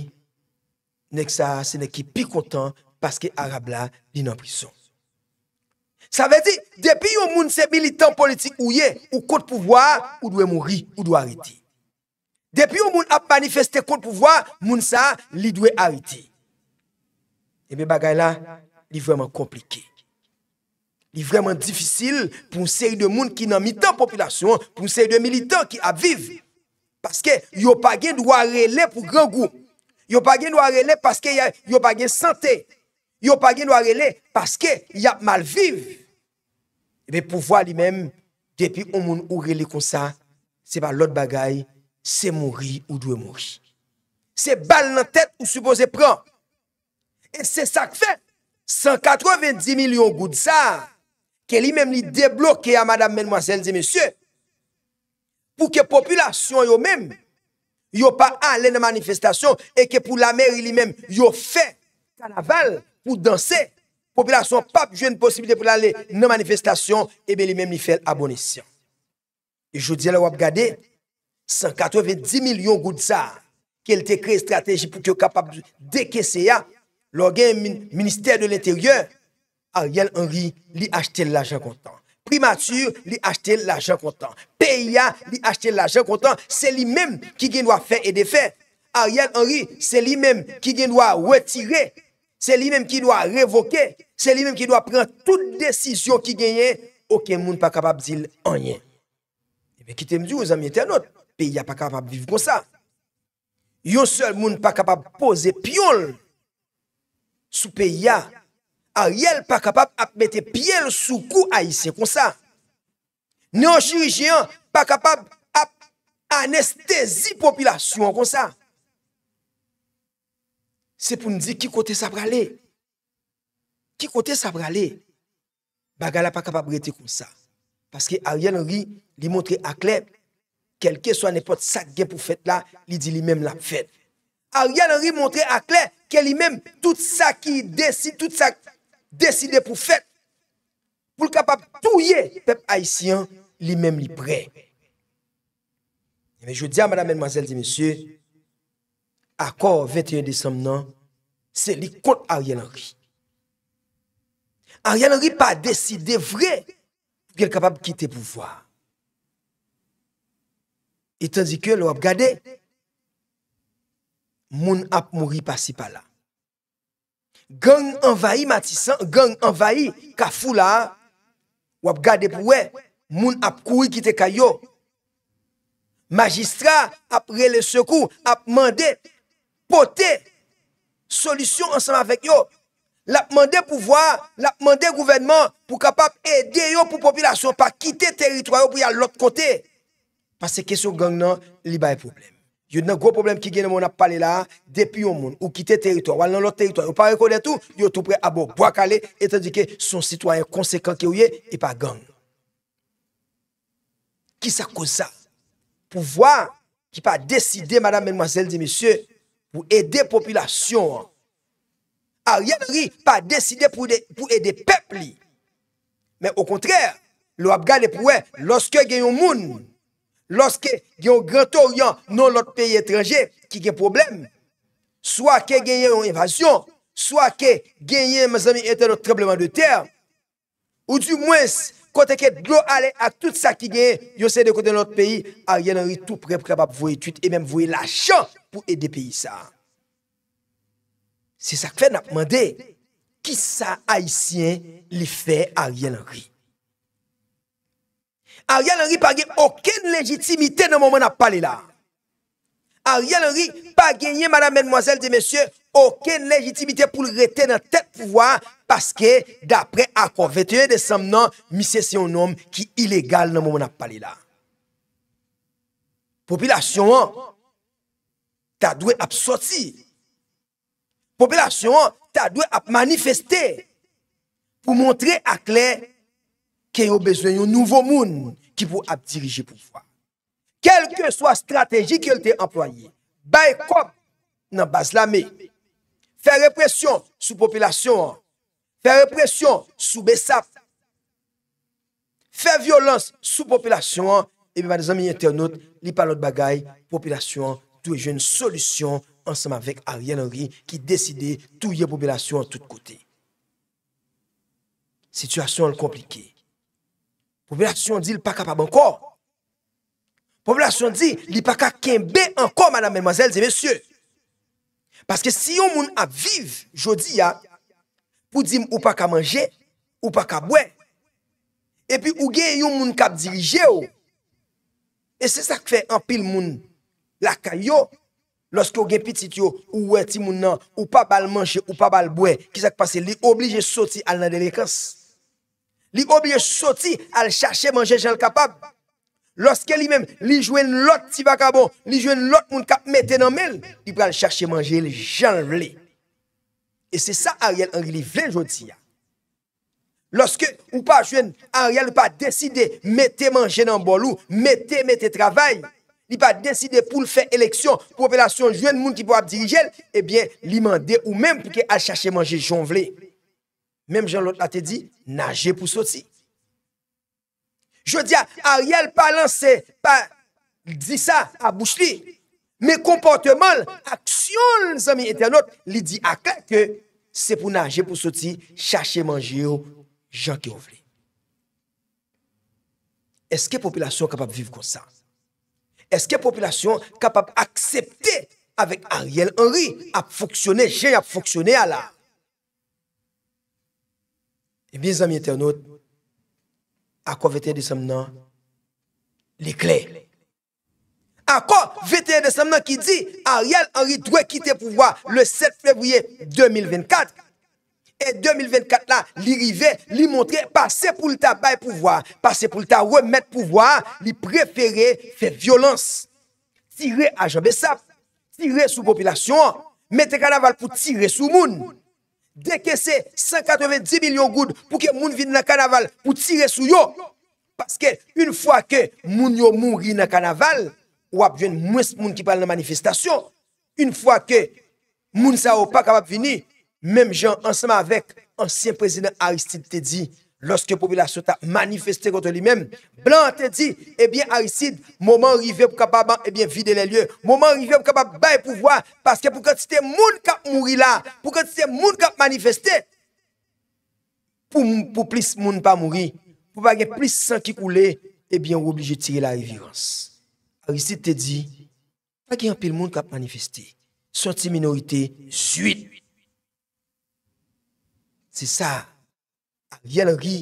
nek sa se ne ki pi kontan paske Arablat din an prison. Sa ve di, depi yon moun se militant politik ou ye, ou kote pouvoi, ou dwe mouri, ou dwe hariti. Depi yon moun ap manifeste kote pouvoi, moun sa, li dwe hariti. Ebe bagay la, li vreman komplike. Li vreman difisil pou moun seri de moun ki nan mitan populasyon, pou moun seri de militant ki ap viv. Paske, yon pa gen dwa rele pou gran goun. Yon pa gen dwa rele paske yon pa gen sante. Yon pa gen dwa rele paske yon ap malviv. Ve pou vwa li men, depi ou moun oure li konsa, se pa lot bagay, se mouri ou dwe mouri. Se bal nan tet ou supose pran. E se sak fe, 190 milyon gout sa, ke li men li debloke a madame menmwazel di mesye. Pou ke populasyon yo men, yo pa alen nan manifestasyon, e ke pou la meri li men, yo fe sa la bal pou danse. population pas une possibilité pour aller dans manifestation et eh bien les mêmes ils fait l'abonnement. et je dis là vous regardez 190 millions de ça qu'elle te créé stratégie pour que capable décaisser à l'organe ministère de l'intérieur Ariel Henry lui acheter l'argent content primature lui acheter l'argent content PIA lui acheter l'argent content c'est lui-même qui doit faire et défaire Ariel Henry c'est lui-même qui doit retirer c'est lui-même qui doit révoquer Se li men ki do a pren tout desisyon ki genyen, oke moun pa kapab zil anyen. Ebe kite mdi ou zanmye ten not, peya pa kapab viv kon sa. Yo sel moun pa kapab pose piyon sou peya a yel pa kapab ap mette piyel sou kou a yise kon sa. Neon chirijyen pa kapab ap anestezi popilasyon kon sa. Se pou n di ki kote sa pralei. Ki kote sa prale, bagala pa kapab rete kou sa. Paske Ariel Henry li montre aklep, kelke so anepot sak gen pou fèt la, li di li mem la fèt. Ariel Henry montre aklep, ke li mem tout sa ki desi, tout sa desi de pou fèt, pou l kapab touye pep haisyen, li mem li pre. Je di a madame et mademoiselle di monsieur, akor 21 décembre nan, se li kont Ariel Henry. Arya nan ri pa deside vre, pou kèl kapab kite pou vwa. Etan di kèl wap gade, moun ap mou ri pasi pa la. Gang anvayi matisan, gang anvayi, ka fou la, wap gade pou wè, moun ap koui kite kaya yo. Magistra, ap re le sekou, ap mande, pote, solisyon ansan avèk yo, La apman de pouvoi, la apman de gouvenman pou kapap ede yo pou popilasyon pa kite teritoryo pou yal lot kote. Pas se kesyon gang nan, li ba e poublem. Yo nan gwo poublem ki gen nan moun ap pale la, depi yon moun, ou kite teritoryo, wal nan lot teritoryo, ou pa rekode tout, yo tout pre abo. Boakale etan dike son sitwanyan konsekant ki ou ye, e pa gang. Ki sa kouza pouvoi ki pa deside madame menmwazel di misye pou ede popilasyon. Aryanari pa deside pou ede pepli. Men au kontrèr, lò ap gade pou wè, lòske gen yon moun, lòske gen yon Grand Orient, non lòt peyi etranje, ki gen problem, swa ke gen yon evasyon, swa ke gen yon, mè zami, etè lòt trebleman de tèrm, ou du mwens, kontè ke glò ale ak tout sa ki gen, yon se dekote lòt peyi, Aryanari tout preb prebap pou vouye tuit e mèm vouye la chan pou ede peyi sa. Se sak fe nan ap mande, ki sa haisyen li fe Ariel Henry? Ariel Henry pa genye oken legitimite nan moun ap pale la. Ariel Henry pa genye, madame, menmoazel, de mesye, oken legitimite pou rete nan tet pouwa paske dapre akor vetye de sanm nan misese yon nom ki ilegal nan moun ap pale la. Popilasyon an, ta dwe ap soti. Popilasyon ta dwe ap manifeste pou montre ak le ke yo bezwen yon nouvo moun ki pou ap dirije pou fwa. Kelke swa strategi ke yo te employe, bay kop nan bas la me. Fè represyon sou populasyon, fè represyon sou besap, fè violans sou populasyon, e bi ba de zan mi yon ternot li palot bagay, populasyon tou e jen solisyon, ensemble avec Ariel Henry qui décidait tout la population de tous côtés. Situation compliquée. Population dit pas capable encore. Population dit n'est pas capable encore madame mesdemoiselles et messieurs. Parce que si on moun a vivre jodi a pour dire ou pas capable manger ou pas capable boire et puis ou gen yon moun cap diriger Et c'est ça qui fait un pile monde... la caillou Lorske ou gen pitit yo, ou wè ti moun nan, ou pa bal manje, ou pa bal bwen, ki sak pase li oblige soti al nan delikans. Li oblige soti al chache manje jan l kapab. Lorske li men, li jwen lot ti baka bon, li jwen lot moun kap mette nan men, li pre al chache manje jan l. E se sa Ariel Henry li vle jwoti ya. Lorske ou pa jwen, Ariel ou pa deside mette manje nan bolou, mette mette travay, li pa deside pou l fè eleksyon, popelasyon jwen moun ki pou ap dirijel, ebyen, eh li mande ou menm pou ke al chache manje jon vle. Menm jan lot la te di, nage pou soti. Je di a, a riel pa lanse, pa di sa a bouch li, me komporteman, aksyon zami etenot, li di akal ke, se pou nage pou soti, chache manje yo, oh, jon ki ou vle. Eske popelasyon kapap viv konsan? Eske popilasyon kapap aksepte avik Ariel Henry ap foksyone, jen ap foksyone ala? E eh bi zami eternot, akwa veteye desem nan? Likle. Akwa veteye desem nan ki di Ariel Henry dwe kite pouwa le 7 februye 2024? E 2024 la, li rive, li montre, pase pou lta bay pouvwa. Pase pou lta wè mèt pouvwa, li prefere fè violans. Tire a jòbe sap, tire sou popilasyon, mètè kanaval pou tire sou moun. Dè ke se, 190 milyon goud pou ke moun vin nan kanaval pou tire sou yo. Paske, un fwa ke moun yo moun ri nan kanaval, wap jwen mwes moun ki pale nan manifestasyon. Un fwa ke moun sa wopak wap vini, Mem jan ansama vek ansyen prezident Aristide te di, loske populasyon ta manifeste kote li men, blan te di, ebyen eh Aristide, mouman rive pou kapaban ebyen vide le lye, mouman rive pou kapaban bay pou vwa, paske pou kante te moun kap mouri eh la, pou kante te moun kap manifeste, pou plis moun pa mouri, pou bagen plis san ki koule, ebyen ou obligye tire la revirans. Aristide te di, pa gen pil moun kap manifeste, soti minorite, suite li. Se sa, Ariel Henry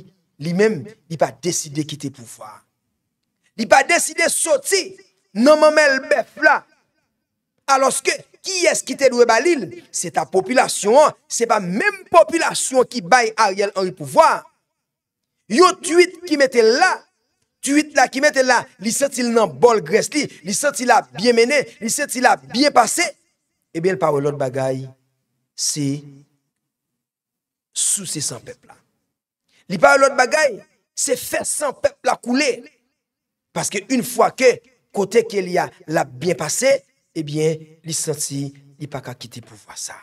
li men, li pa deside kite pou fwa. Li pa deside soti, nanman men lbef la. Aloske, ki es kite dwe balil? Se ta populasyon an, se pa menm populasyon ki bay Ariel Henry pou fwa. Yo tuit ki mette la, tuit la ki mette la, li setil nan bol gres li, li setil la byen mene, li setil la byen pase, ebyen eh pa welot bagay, se... sous ces 100 peuples-là. Li pas l'autre bagaille, c'est faire 100 peuples-là couler. Parce que une fois que côté qu'il y a l'a bien passé, eh bien, il senti, a pas qu'à quitter pour voir ça.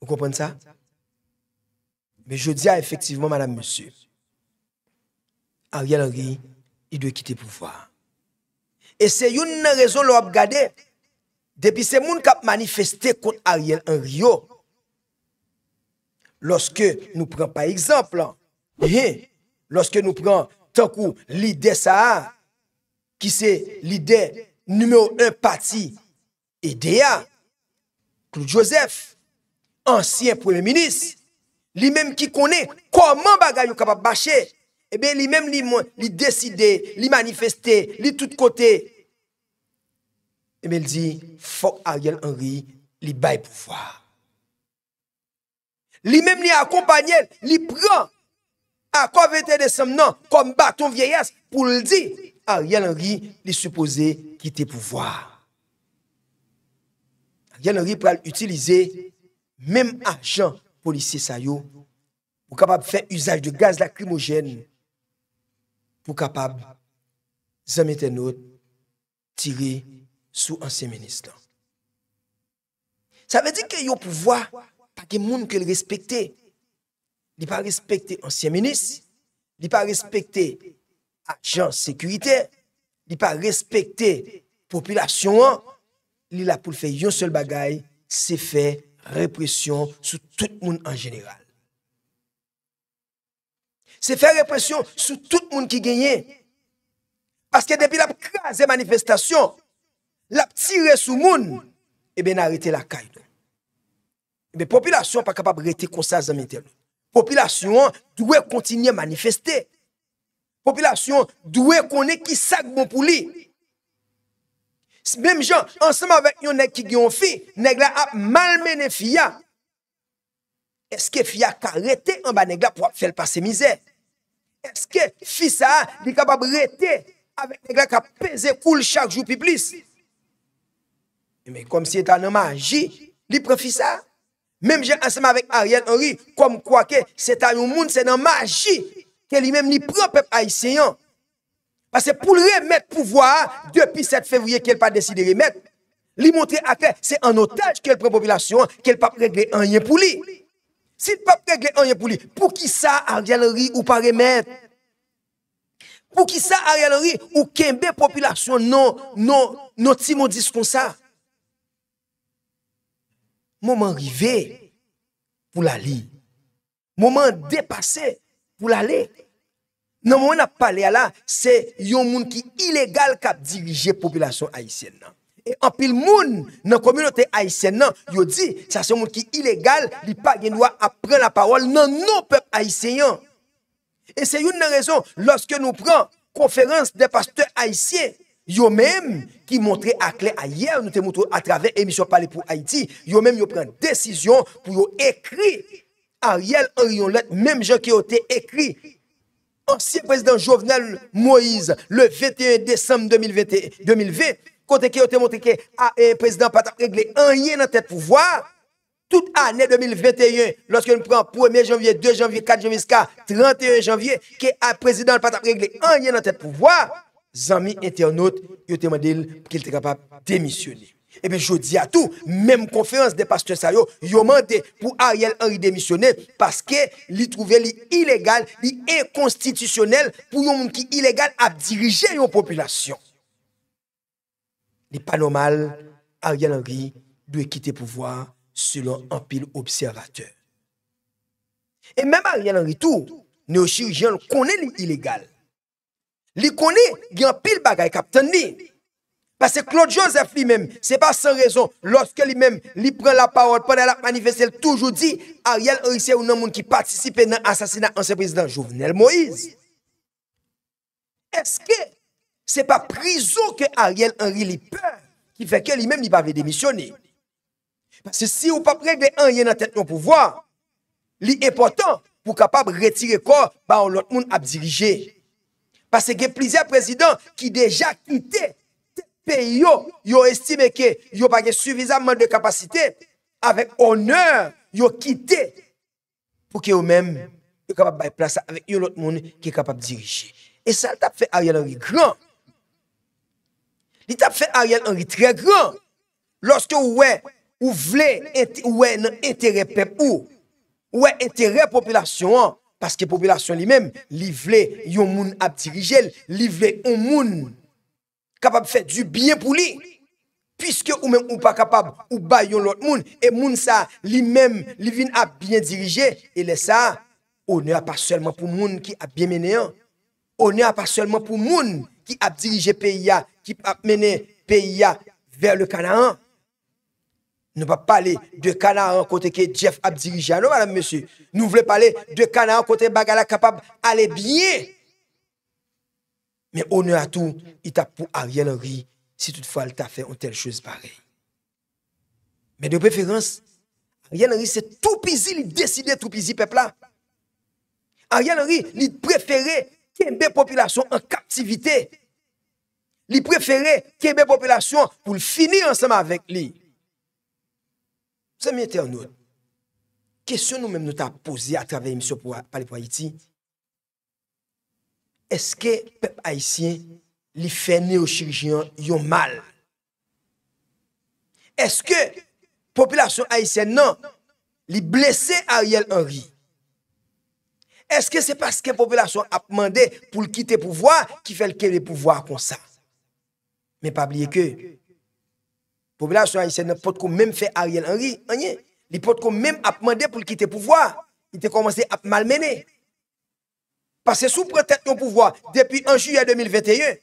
Vous comprenez ça? Mais je dis à effectivement, madame, monsieur, Ariel Henry, il doit quitter pour voir. Et c'est une raison l'on a regardé. Depuis ces gens qui ont manifesté contre Ariel Henry, Lorske nou pren par exemple, lorske nou pren tankou lide SAA, ki se lide numero un pati, Edea, Clou Joseph, ansyen pouen menis, li menm ki kone, koman bagay yo kapap bache, ebe li menm li deside, li manifeste, li tout kote, ebe li di, fok Ariel Henry, li bay poufwa. Li mèm li akompanyen, li pran a konvete de semnan kon baton vyayas pou l di a Riyan Henry li suppose ki te pou vwa. Riyan Henry pou al utilize mèm ajan polisye sa yo pou kapab fè usaj de gaz lakrimogen pou kapab zanmite not tire sou ansè menis lan. Sa vè di ki yo pou vwa ake moun ke l respekte, li pa respekte ansyen menis, li pa respekte ajan sekurite, li pa respekte popilasyon an, li la pou l fe yon sol bagay, se fe represyon sou tout moun an general. Se fe represyon sou tout moun ki genye, paske depi la krasen manifestasyon, la ptire sou moun, ebe narete la kaydou. Ebe, popilasyon pa kapab rete konsas zanmen terou. Popilasyon dwe kontinye manifestè. Popilasyon dwe konè ki sak bon pou li. Mèm jan, ansèm avèk yon nek ki gyon fi, negla ap malmènen fiyan. Eske fiyan ka rete anba negla pou ap fèl pasè mizè? Eske fisa li kapab rete avèk negla ka peze koul chak jou pi plis? Ebe, kom si etan nan maji, li profisa? Même j'ai ensemble avec Ariel Henry, comme quoi que c'est un monde, c'est dans magie que lui-même ni prend peuple haïtien. Parce que pour remettre pouvoir, depuis 7 février qu'elle pas décidé de remettre, lui montrer à c'est un otage qu'elle prend population, qu'elle pas régler rien pour lui. S'il pas régler rien pour lui, pour qui ça Ariel Henry ou pas remettre? Pour qui ça Ariel Henry ou kembe population non, non, non, comme ça? Mouman rive pou la li, mouman depase pou la li. Nan mouman ap pale ala, se yon moun ki ilegal kap dirije populasyon Aisyen nan. E apil moun nan komyonote Aisyen nan, yon di sa se moun ki ilegal li pa genwa apren la parol nan nou pep Aisyen. E se yon nan rezon, loske nou pran konferans de pasteur Aisyen, Yo même qui montrait à clair ailleurs, nous te montrons à travers émission Parler pour Haïti, yo même yo prend décision pour yo écrit Ariel Henry même gens qui ont été écrit ancien président Jovenel Moïse le 21 décembre 2020, côté qui ont été montré que le président pas réglé rien dans tête pouvoir toute année 2021, lorsque nous prenons 1er janvier, 2 janvier, 4 janvier, 31 janvier, que le président n'a pas réglé rien dans tête pouvoir, Zanmi internote yo te mandil pou ki el te kapap demisyoni. Ebe, jodi atou, mem konferans de pastyo sa yo, yo mande pou Ariel Henry demisyonè paske li trouve li ilegal, li enkonstitisyonel pou yon moun ki ilegal ap dirije yon populasyon. Li pa nomal, Ariel Henry dwe kite pouvoi selon empil observateur. E mem Ariel Henry tou, neo chirijen konen li ilegal. Li koni, li an pil bagay kapten ni. Pase Claude Joseph li men, se pa san rezon, loske li men li pren la parol pwede la manifestel toujou di, Ariel Henry se ou nan moun ki patisipe nan asasina ansen prezident Jouvenel Moïse. Eske, se pa prizon ke Ariel Henry li pe, ki feke li men li pa ve demisyoni. Pase si ou pa preg de an, yon an ten non pouvoi, li epotan pou kapab retire kor ba ou lot moun ap dirije. Pase gen plizè prezidant ki deja kite pe yo yo estime ke yo bagè suvisanman de kapasite avèk onèr yo kite pou ke yo mèm yo kapap bay plasa avèk yo lot moun ki kapap dirije. E sa l tap fè a riyal anri gran. Li tap fè a riyal anri trè gran. Lorske ou wè ou vle ou wè nan entere pep ou, ou wè entere popilasyon an, Paske populasyon li mèm li vle yon moun ap dirijel, li vle yon moun kapab fè du byen pou li. Piske ou mèm ou pa kapab ou ba yon lot moun, e moun sa li mèm li vin ap byen dirijel. E le sa, ou nè ap ap selman pou moun ki ap byen mènen an, ou nè ap ap selman pou moun ki ap dirijel PIA, ki ap mènen PIA vèr le Kanaan an. Nou pa pale de kana an kote ke Jeff Abdirijano, nou vle pale de kana an kote Bagala kapab ale bine. Men o nou atou, i tap pou Ariel Henry, si tout fwa l tafe ou tel chouse pare. Men de preferans, Ariel Henry se toupizi li deside toupizi pepla. Ariel Henry li preferi ke mbe populasyon an kaktivite. Li preferi ke mbe populasyon pou l finir ansama vek li. Semye te anot, kesyon nou men nou ta pose a travèy misyo pali pou ayiti, eske pep ayisyen li fè neochirijyan yon mal? Eske populasyon ayisyen nan li blese Ariel Henry? Eske se pas ke populasyon ap mande pou l'kite pouvwa ki fè l'kele pouvwa kon sa? Men pablie ke Population haïtienne n'a pas même fait Ariel Henry, rien. Il pas même demandé pour quitter le pouvoir. Il a commencé à malmener. Parce que sous prétexte de pouvoir, depuis 1 juillet 2021,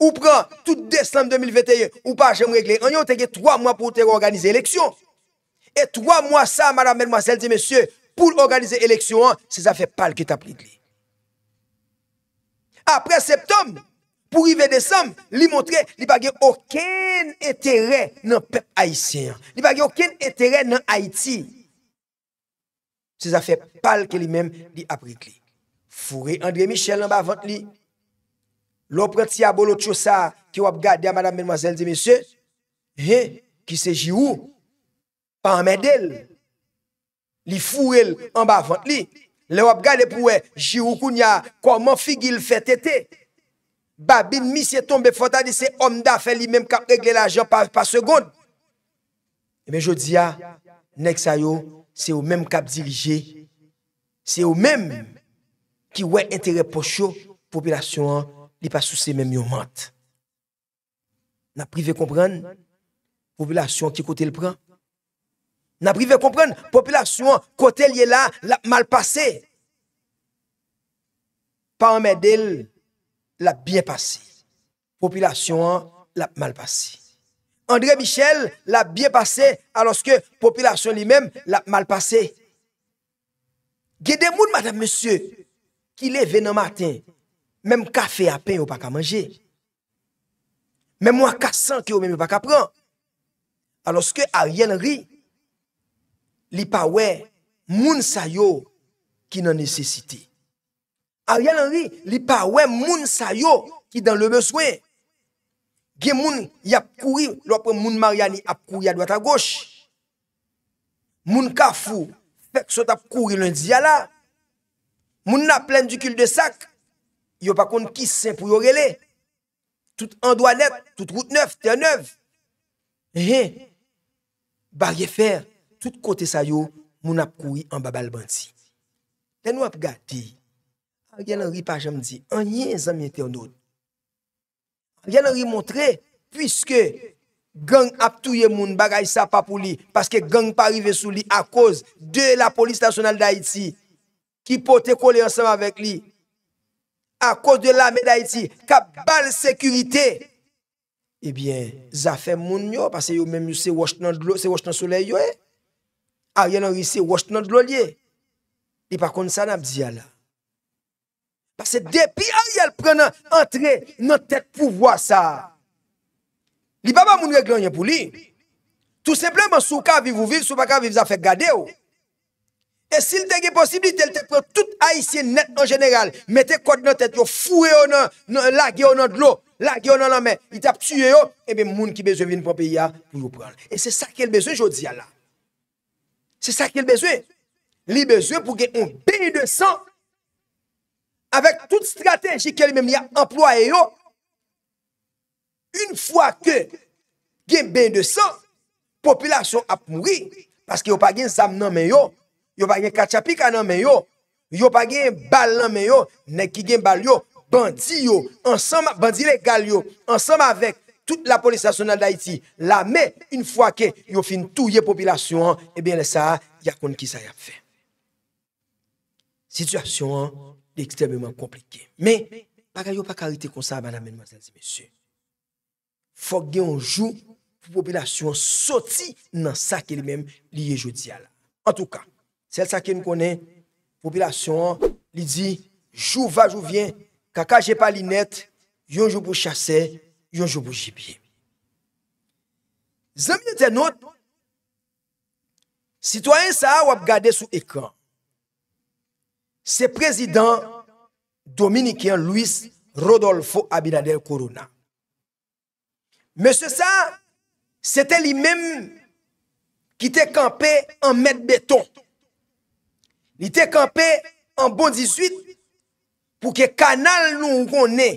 ou prend tout décembre 2021, ou pas j'aime régler. On a trois mois pour organiser l'élection. Et trois mois, ça, madame, mademoiselle, dit monsieur, pour organiser l'élection, hein, c'est ça fait pas le qui t'a Après septembre, Pou rive de sam, li montre li pa gen oken etere nan pep Haitien. Li pa gen oken etere nan Haiti. Se zafè pal ke li men di apri kli. Foure André Michel an ba vant li. Lopre ti abo lout chosa ki wap gade ya madame menwazel di messe. He, ki se jirou. Pan amè del. Li foure l an ba vant li. Li wap gade pou we jirou kounya kouman figil fè tete. Babil mi se tombe fota di se omda fe li menm kap regle la jan pa sekond. E men jodi ya, nek sa yo, se yo menm kap dirije. Se yo menm, ki we entere poch yo, popilasyon li pa sou se menm yon mant. Na prive kompran, popilasyon ki kote l pran. Na prive kompran, popilasyon kote li la mal pase. Pa an medel, l ap byen pase. Popilasyon an, l ap mal pase. André Michel l ap byen pase aloske popilasyon li men l ap mal pase. Gede moun madame monsieur ki le ven nan matin menm kafe apen yo pa ka manje. Menm wakasan ki yo menm yo pa ka pran. Aloske a riyen ri li pa we moun sayo ki nan nesecite. Ariel Henry li pa we moun sa yo ki dan le beswen. Ge moun yap kouri, lopre moun Mariani ap kouri a dwata goch. Moun kafou, fek sot ap kouri londiya la. Moun na plen du kil de sak, yo pa kon kis sen pou yo gele. Tout andwa net, tout route neuf, tèr neuf. Ehe, eh. bar ye fer, tout kote sa yo moun ap kouri an babal banti. Ten wap ga tiye. Rien an ri pa jom di, an nye zan mi ete an do. Rien an ri montre, pwiske gang ap touye moun bagay sa pa pou li, paske gang pa rive sou li, a koz de la polis tasonal da iti, ki pote kole ansam avek li, a koz de la me da iti, ka bal sekurite, ebyen, eh zafen moun yo, paske yo mèm yo se wosh nan soley yo e, eh? a rien an ri se wosh nan do li e, e pa kon sa nan ap di ala. Pase depi a yal prenen entre nan tet pou vwa sa. Li baba moun reglen yon pou li. Tou sepleman sou ka viv ou viv, sou pa ka viv zafek gade yo. Oh. E sil te ge posibilite, el te prenen tout a yisye net nan general. Mete kote nan tet, yo fwe yo nan, lage yo nan dlo, lage yo nan nan men. I tap tue yo, ebe moun ki beze vin pou piya, ah, moun yo pran. E se sa ke l beze, jo diya la. Se sa ke l beze. Li beze pou gen yon peni de san. avèk tout strateji ke li mèm ya employe yo, un fwa ke gen ben de san, popilasyon ap mwi, paske yo pa gen zam nan men yo, yo pa gen kachapika nan men yo, yo pa gen bal nan men yo, ne ki gen bal yo, bandi yo, bandi legal yo, ansem avèk tout la polisasyon al da iti, la mè, un fwa ke yo fin touye popilasyon, e eh ben le sa, ya kon ki sa yap fè. Sityasyon an, Ekstremement komplike. Men, pa kaya yo pa karite konsa, fok gen yon jou pou popilasyon soti nan sa ke li men liye jodi ala. En touka, sel sa ke nou konen, popilasyon li di, jou va, jou vyen, kaka jepa li net, yon jou pou chase, yon jou pou jibi. Zan mi nete not? Sitwayen sa wap gade sou ekran. Se prezidant Dominikian Louis Rodolfo Abinadel Korouna. Mè se sa, se te li mèm ki te kampe an mèd beton. Li te kampe an bon 18 pou ke kanal nou konè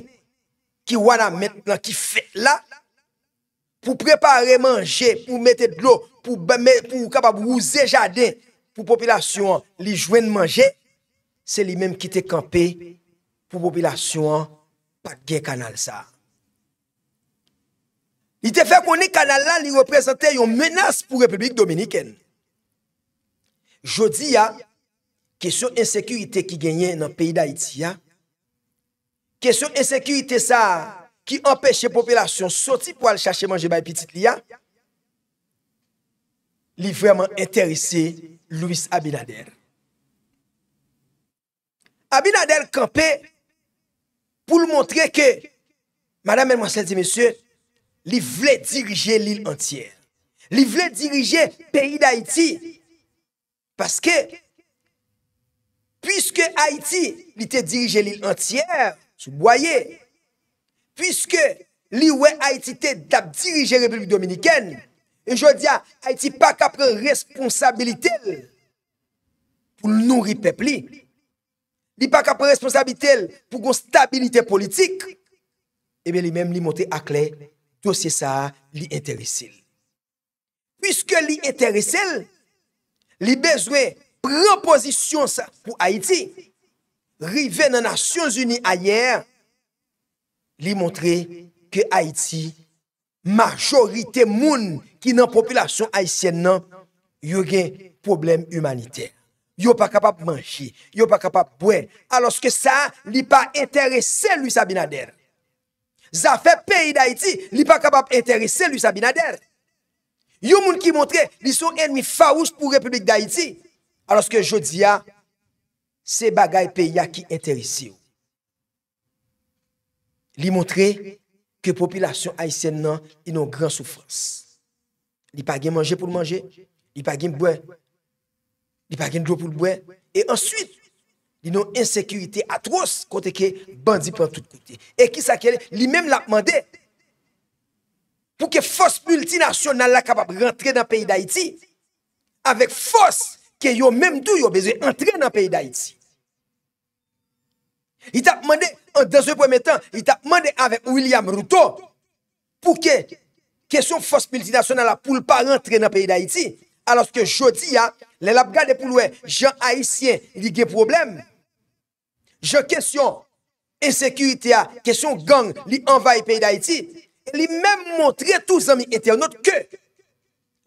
ki wana mèd lan ki fè la. Pou prepare manje, pou mèd te dlo, pou kapab ouze jaden pou populasyon li jwen manje. se li menm ki te kampe pou popilasyon pa gen kanal sa. I te fe konen kanal la li represente yon menas pou Republik Dominiken. Jodi ya, kesyon ensekurite ki genyen nan peyi da iti ya, kesyon ensekurite sa ki empèche popilasyon soti pou al chache manje bayi pitit li ya, li vreman enterise Louis Abinader. a binader kampe pou l montre ke, madame en mwansel di mesye, li vle dirije l il entier. Li vle dirije peyi da Haiti, paske, pwiske Haiti li te dirije l il entier, sou boye, pwiske li we Haiti te dab dirije Republi Dominiken, e jodi a Haiti pa kapre responsabilite, pou l nouri pepli, li pa ka pre-responsabilitel pou goun stabilite politik, ebe li men li montre akle, tou se sa li enteresil. Piske li enteresil, li bezwe preposisyons pou Haiti, rive nan Asyons Uni ayer, li montre ke Haiti, majorite moun ki nan populasyon Haitien nan, yo gen problem humanitè. yo pa kapap manji, yo pa kapap bwen, aloske sa li pa interese lui sa binader. Za fe peyi da iti, li pa kapap interese lui sa binader. Yo moun ki montre, li sou ennmi faous pou Republik da iti, aloske jodia, se bagay peyi a ki interese yo. Li montre, ke popilasyon Haitien nan, ino gran soufans. Li pa gen manje pou manje, li pa gen bwen, li pa gen dro pou lbwen, e answit, li nou insekurite atros kote ke bandi pou an tout kote. E ki sa kele, li menm la pman de, pou ke fos multinasyonnal la kapap rentre nan peyi da iti, avek fos ke yo menm dou yo beze rentre nan peyi da iti. I ta pman de, an dan se pwem etan, i ta pman de avek William Routon, pou ke, kesyon fos multinasyonnal la pou lpa rentre nan peyi da iti, aloske jodi ya, le labga de pou loue, jan Haitien, li ge problem, jan kesyon, ensekurite ya, kesyon gang, li envaye peyi da Haiti, li men montre tou zami, ete anot ke,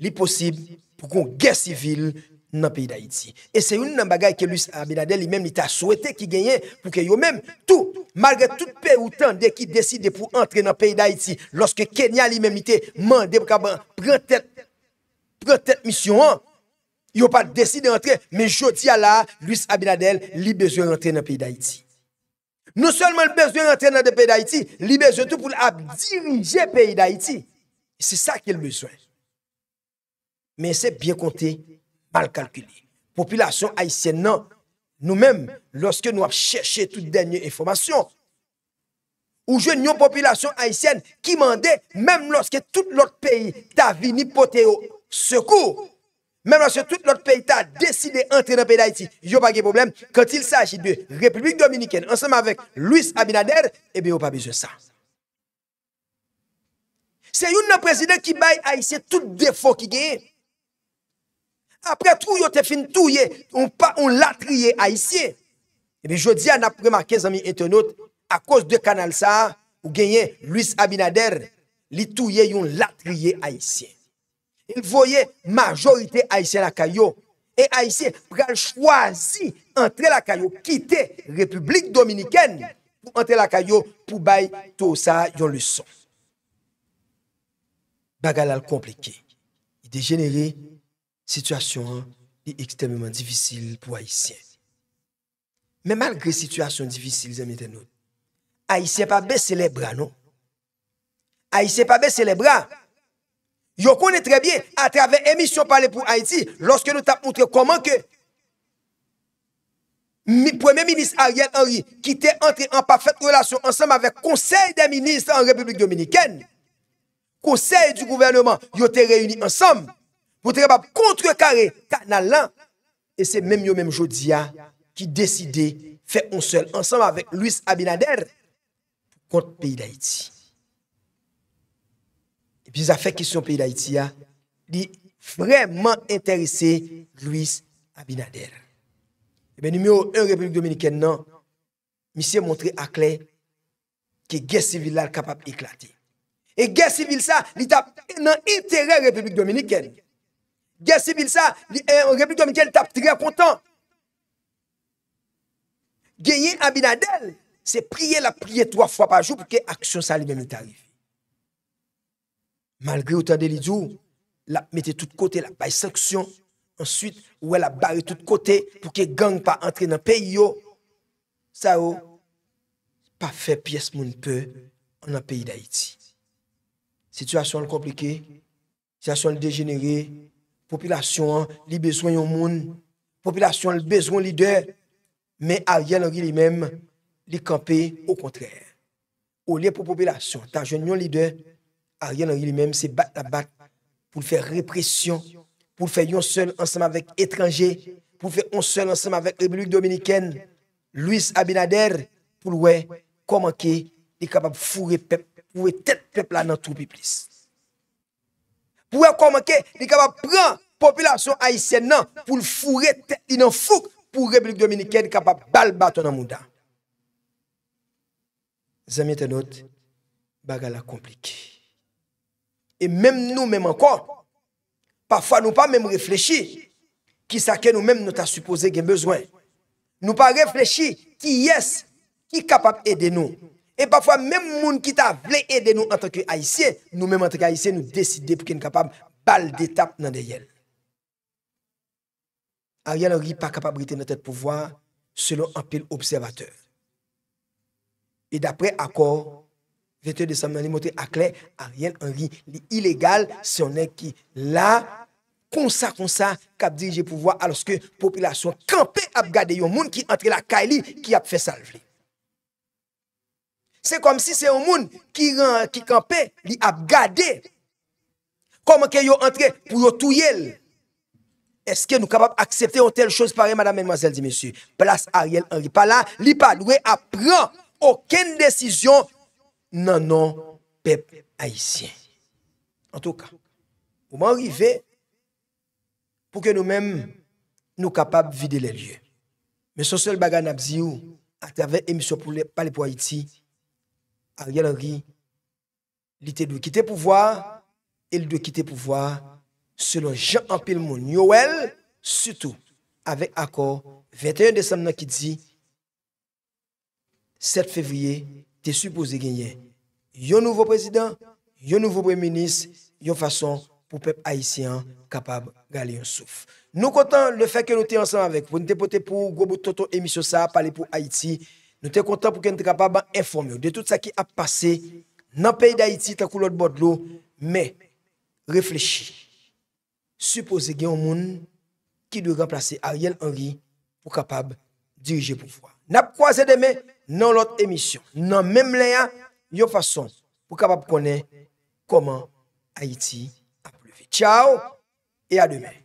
li posib, pou kon gen sivil, nan peyi da Haiti, e se yon nan bagay, ke luis Abirade, li men li ta souwete ki genyen, pou ke yo men, tou, malre tout pe ou tan, de ki deside pou entre nan peyi da Haiti, loske Kenya li men, li te mande pou kaban, pren tet, vre tèt misyon an. Yo pa desi de entre, men jodi ala, Louis Abinadel, li bezwen entre nan peyi d'Haïti. Non solman l bezwen entre nan peyi d'Haïti, li bezwen tout pou l ap dirije peyi d'Haïti. Se sa ki l bezwen. Men se byen konti, pal kalkuli. Popilasyon Haitien nan, nou men, loske nou ap chèche tout denye informasyon. Ou jènyon populasyon Haitien, ki mande, men loske tout l ot peyi, ta vi nipote yo, Se kou, mèm la se tout lot peyta deside ente nan peyda iti, yo pa ge problem, kwen til sa chide Republik Dominikèn ansanman vek Louis Abinader, ebe yo pa beze sa. Se yon nan prezident ki baye Aisye tout defo ki genye, apre tou yo te fin touye, ou pa ou latriye Aisye, ebe jodi an apre markez an mi etenot, a kos de kanal sa, ou genye Louis Abinader, li touye yon latriye Aisye. Voye majorite Aisyen lakayyo. E Aisyen pral chwazi entre lakayyo. Kite Republik Dominiken pou entre lakayyo pou bay tosa yon luson. Bagal al komplike. I degenere situasyon ekstremement divisil pou Aisyen. Men malgre situasyon divisil, zemiten nou. Aisyen pa bese lebra, nou. Aisyen pa bese lebra. Yo konen tre bie a traven emisyon pale pou Haïti Lorske nou ta montre koman ke Mi pweme minis Ariel Henry Ki te entre en pafet relasyon Ensem avèk konsey de minis En Republik Dominikèn Konsey du gouvernement Yo te reyouni ensem Votre bab kontre kare E se mèm yo mèm Jodia Ki deside fè onsel Ensem avèk Louis Abinader Kontre peyi d'Haïti puis vis qui question pays d'Haïti, hein. il est vraiment intéressé, Luis Abinader. Et eh bien, numéro 1, République dominicaine, non, monsieur montré à clair que guerre civile est capable d'éclater. Et guerre civile ça, il tape dans intérêt République dominicaine. Guerre civile ça, la République dominicaine tape très content. Gagner Abinadel, c'est prier la prier trois fois par jour pour que l'action ça lui arrive. Malgre ou tan de li djou, la mette tout kote la bay sanksyon, answit ou el la bary tout kote pou ke gang pa entre nan peyi yo, sa yo, pa fe piyes moun pe nan peyi da iti. Sityasyon l komplike, sityasyon l degenere, popylasyon li bezwen yon moun, popylasyon l bezwen li de, men a yel anri li men, li kampe, ou kontrere. Ou li pou popylasyon, tan jen yon li de, ou li pou popylasyon, a rien nan ili menm se bat la bat pou l fe repression pou l fe yon sel ansenman vek etranje pou l fe yon sel ansenman vek republik dominiken luis abinader pou l wey komake ni kapab fure pep pou l wey tet pep la nan trupi plis pou l wey komake ni kapab pran populasyon aisyen nan pou l fure tet di nan fuk pou republik dominiken kapab bal bat nan mou da zami tenot baga la komplike E mèm nou mèm ankon, pafwa nou pa mèm reflechi ki sa ke nou mèm nou ta suppose gen bezwen. Nou pa reflechi ki yes, ki kapap ede nou. E pafwa mèm moun ki ta vle ede nou an tanke Aïsie, nou mèm an tanke Aïsie nou deside pou ke nou kapap bal detap nan de yel. A riyal an ri pa kapabrite nou tet pouvoi selon an pil observateur. E dapre akor, 20 décembre nan li motè ak lè, Ariel Henry li ilegal, se onè ki la, konsa konsa, kap dirije pouvoi, aloske popilasyon kampe ap gade, yon moun ki entre la kaili, ki ap fè salve li. Se kom si se yon moun ki kampe, li ap gade, kom anke yo entre pou yo tou yel, eske nou kapap akseptè ou tel chòs parè, madame, menmoazèl, di mèsyou, plas Ariel Henry pa la, li pa louè ap pran, okèn desisyon, Non, non, peuple haïtien. En tout cas, vous arriver pour que nous-mêmes nous capables de vider les lieux. Mais ce seul bagage à travers l'émission pour pour Haïti, Ariel Henry, il doit quitter pouvoir, et il doit quitter pouvoir selon Jean pierre surtout avec accord 21 décembre qui dit 7 février te suppose gen yen. Yon nouvo prezident, yon nouvo pre-minist, yon fason pou pep Haitien kapab gale yon souf. Nou kontan le fèk ke nou te ansan avèk pou nou te pote pou gobo toto emisyon sa, pale pou Haiti, nou te kontan pou ke nou te kapab ban informyo de tout sa ki ap pase nan pey d'Haiti kakou lòt bodlo, me, reflechi, suppose gen yon moun ki dwe remplace Ariel Henry pou kapab dirije pouvoa. Nap kwa se deme nan lot emisyon, nan menm len ya yo fason pou kapap kone koman Haiti a pleve. Tchau e a demen.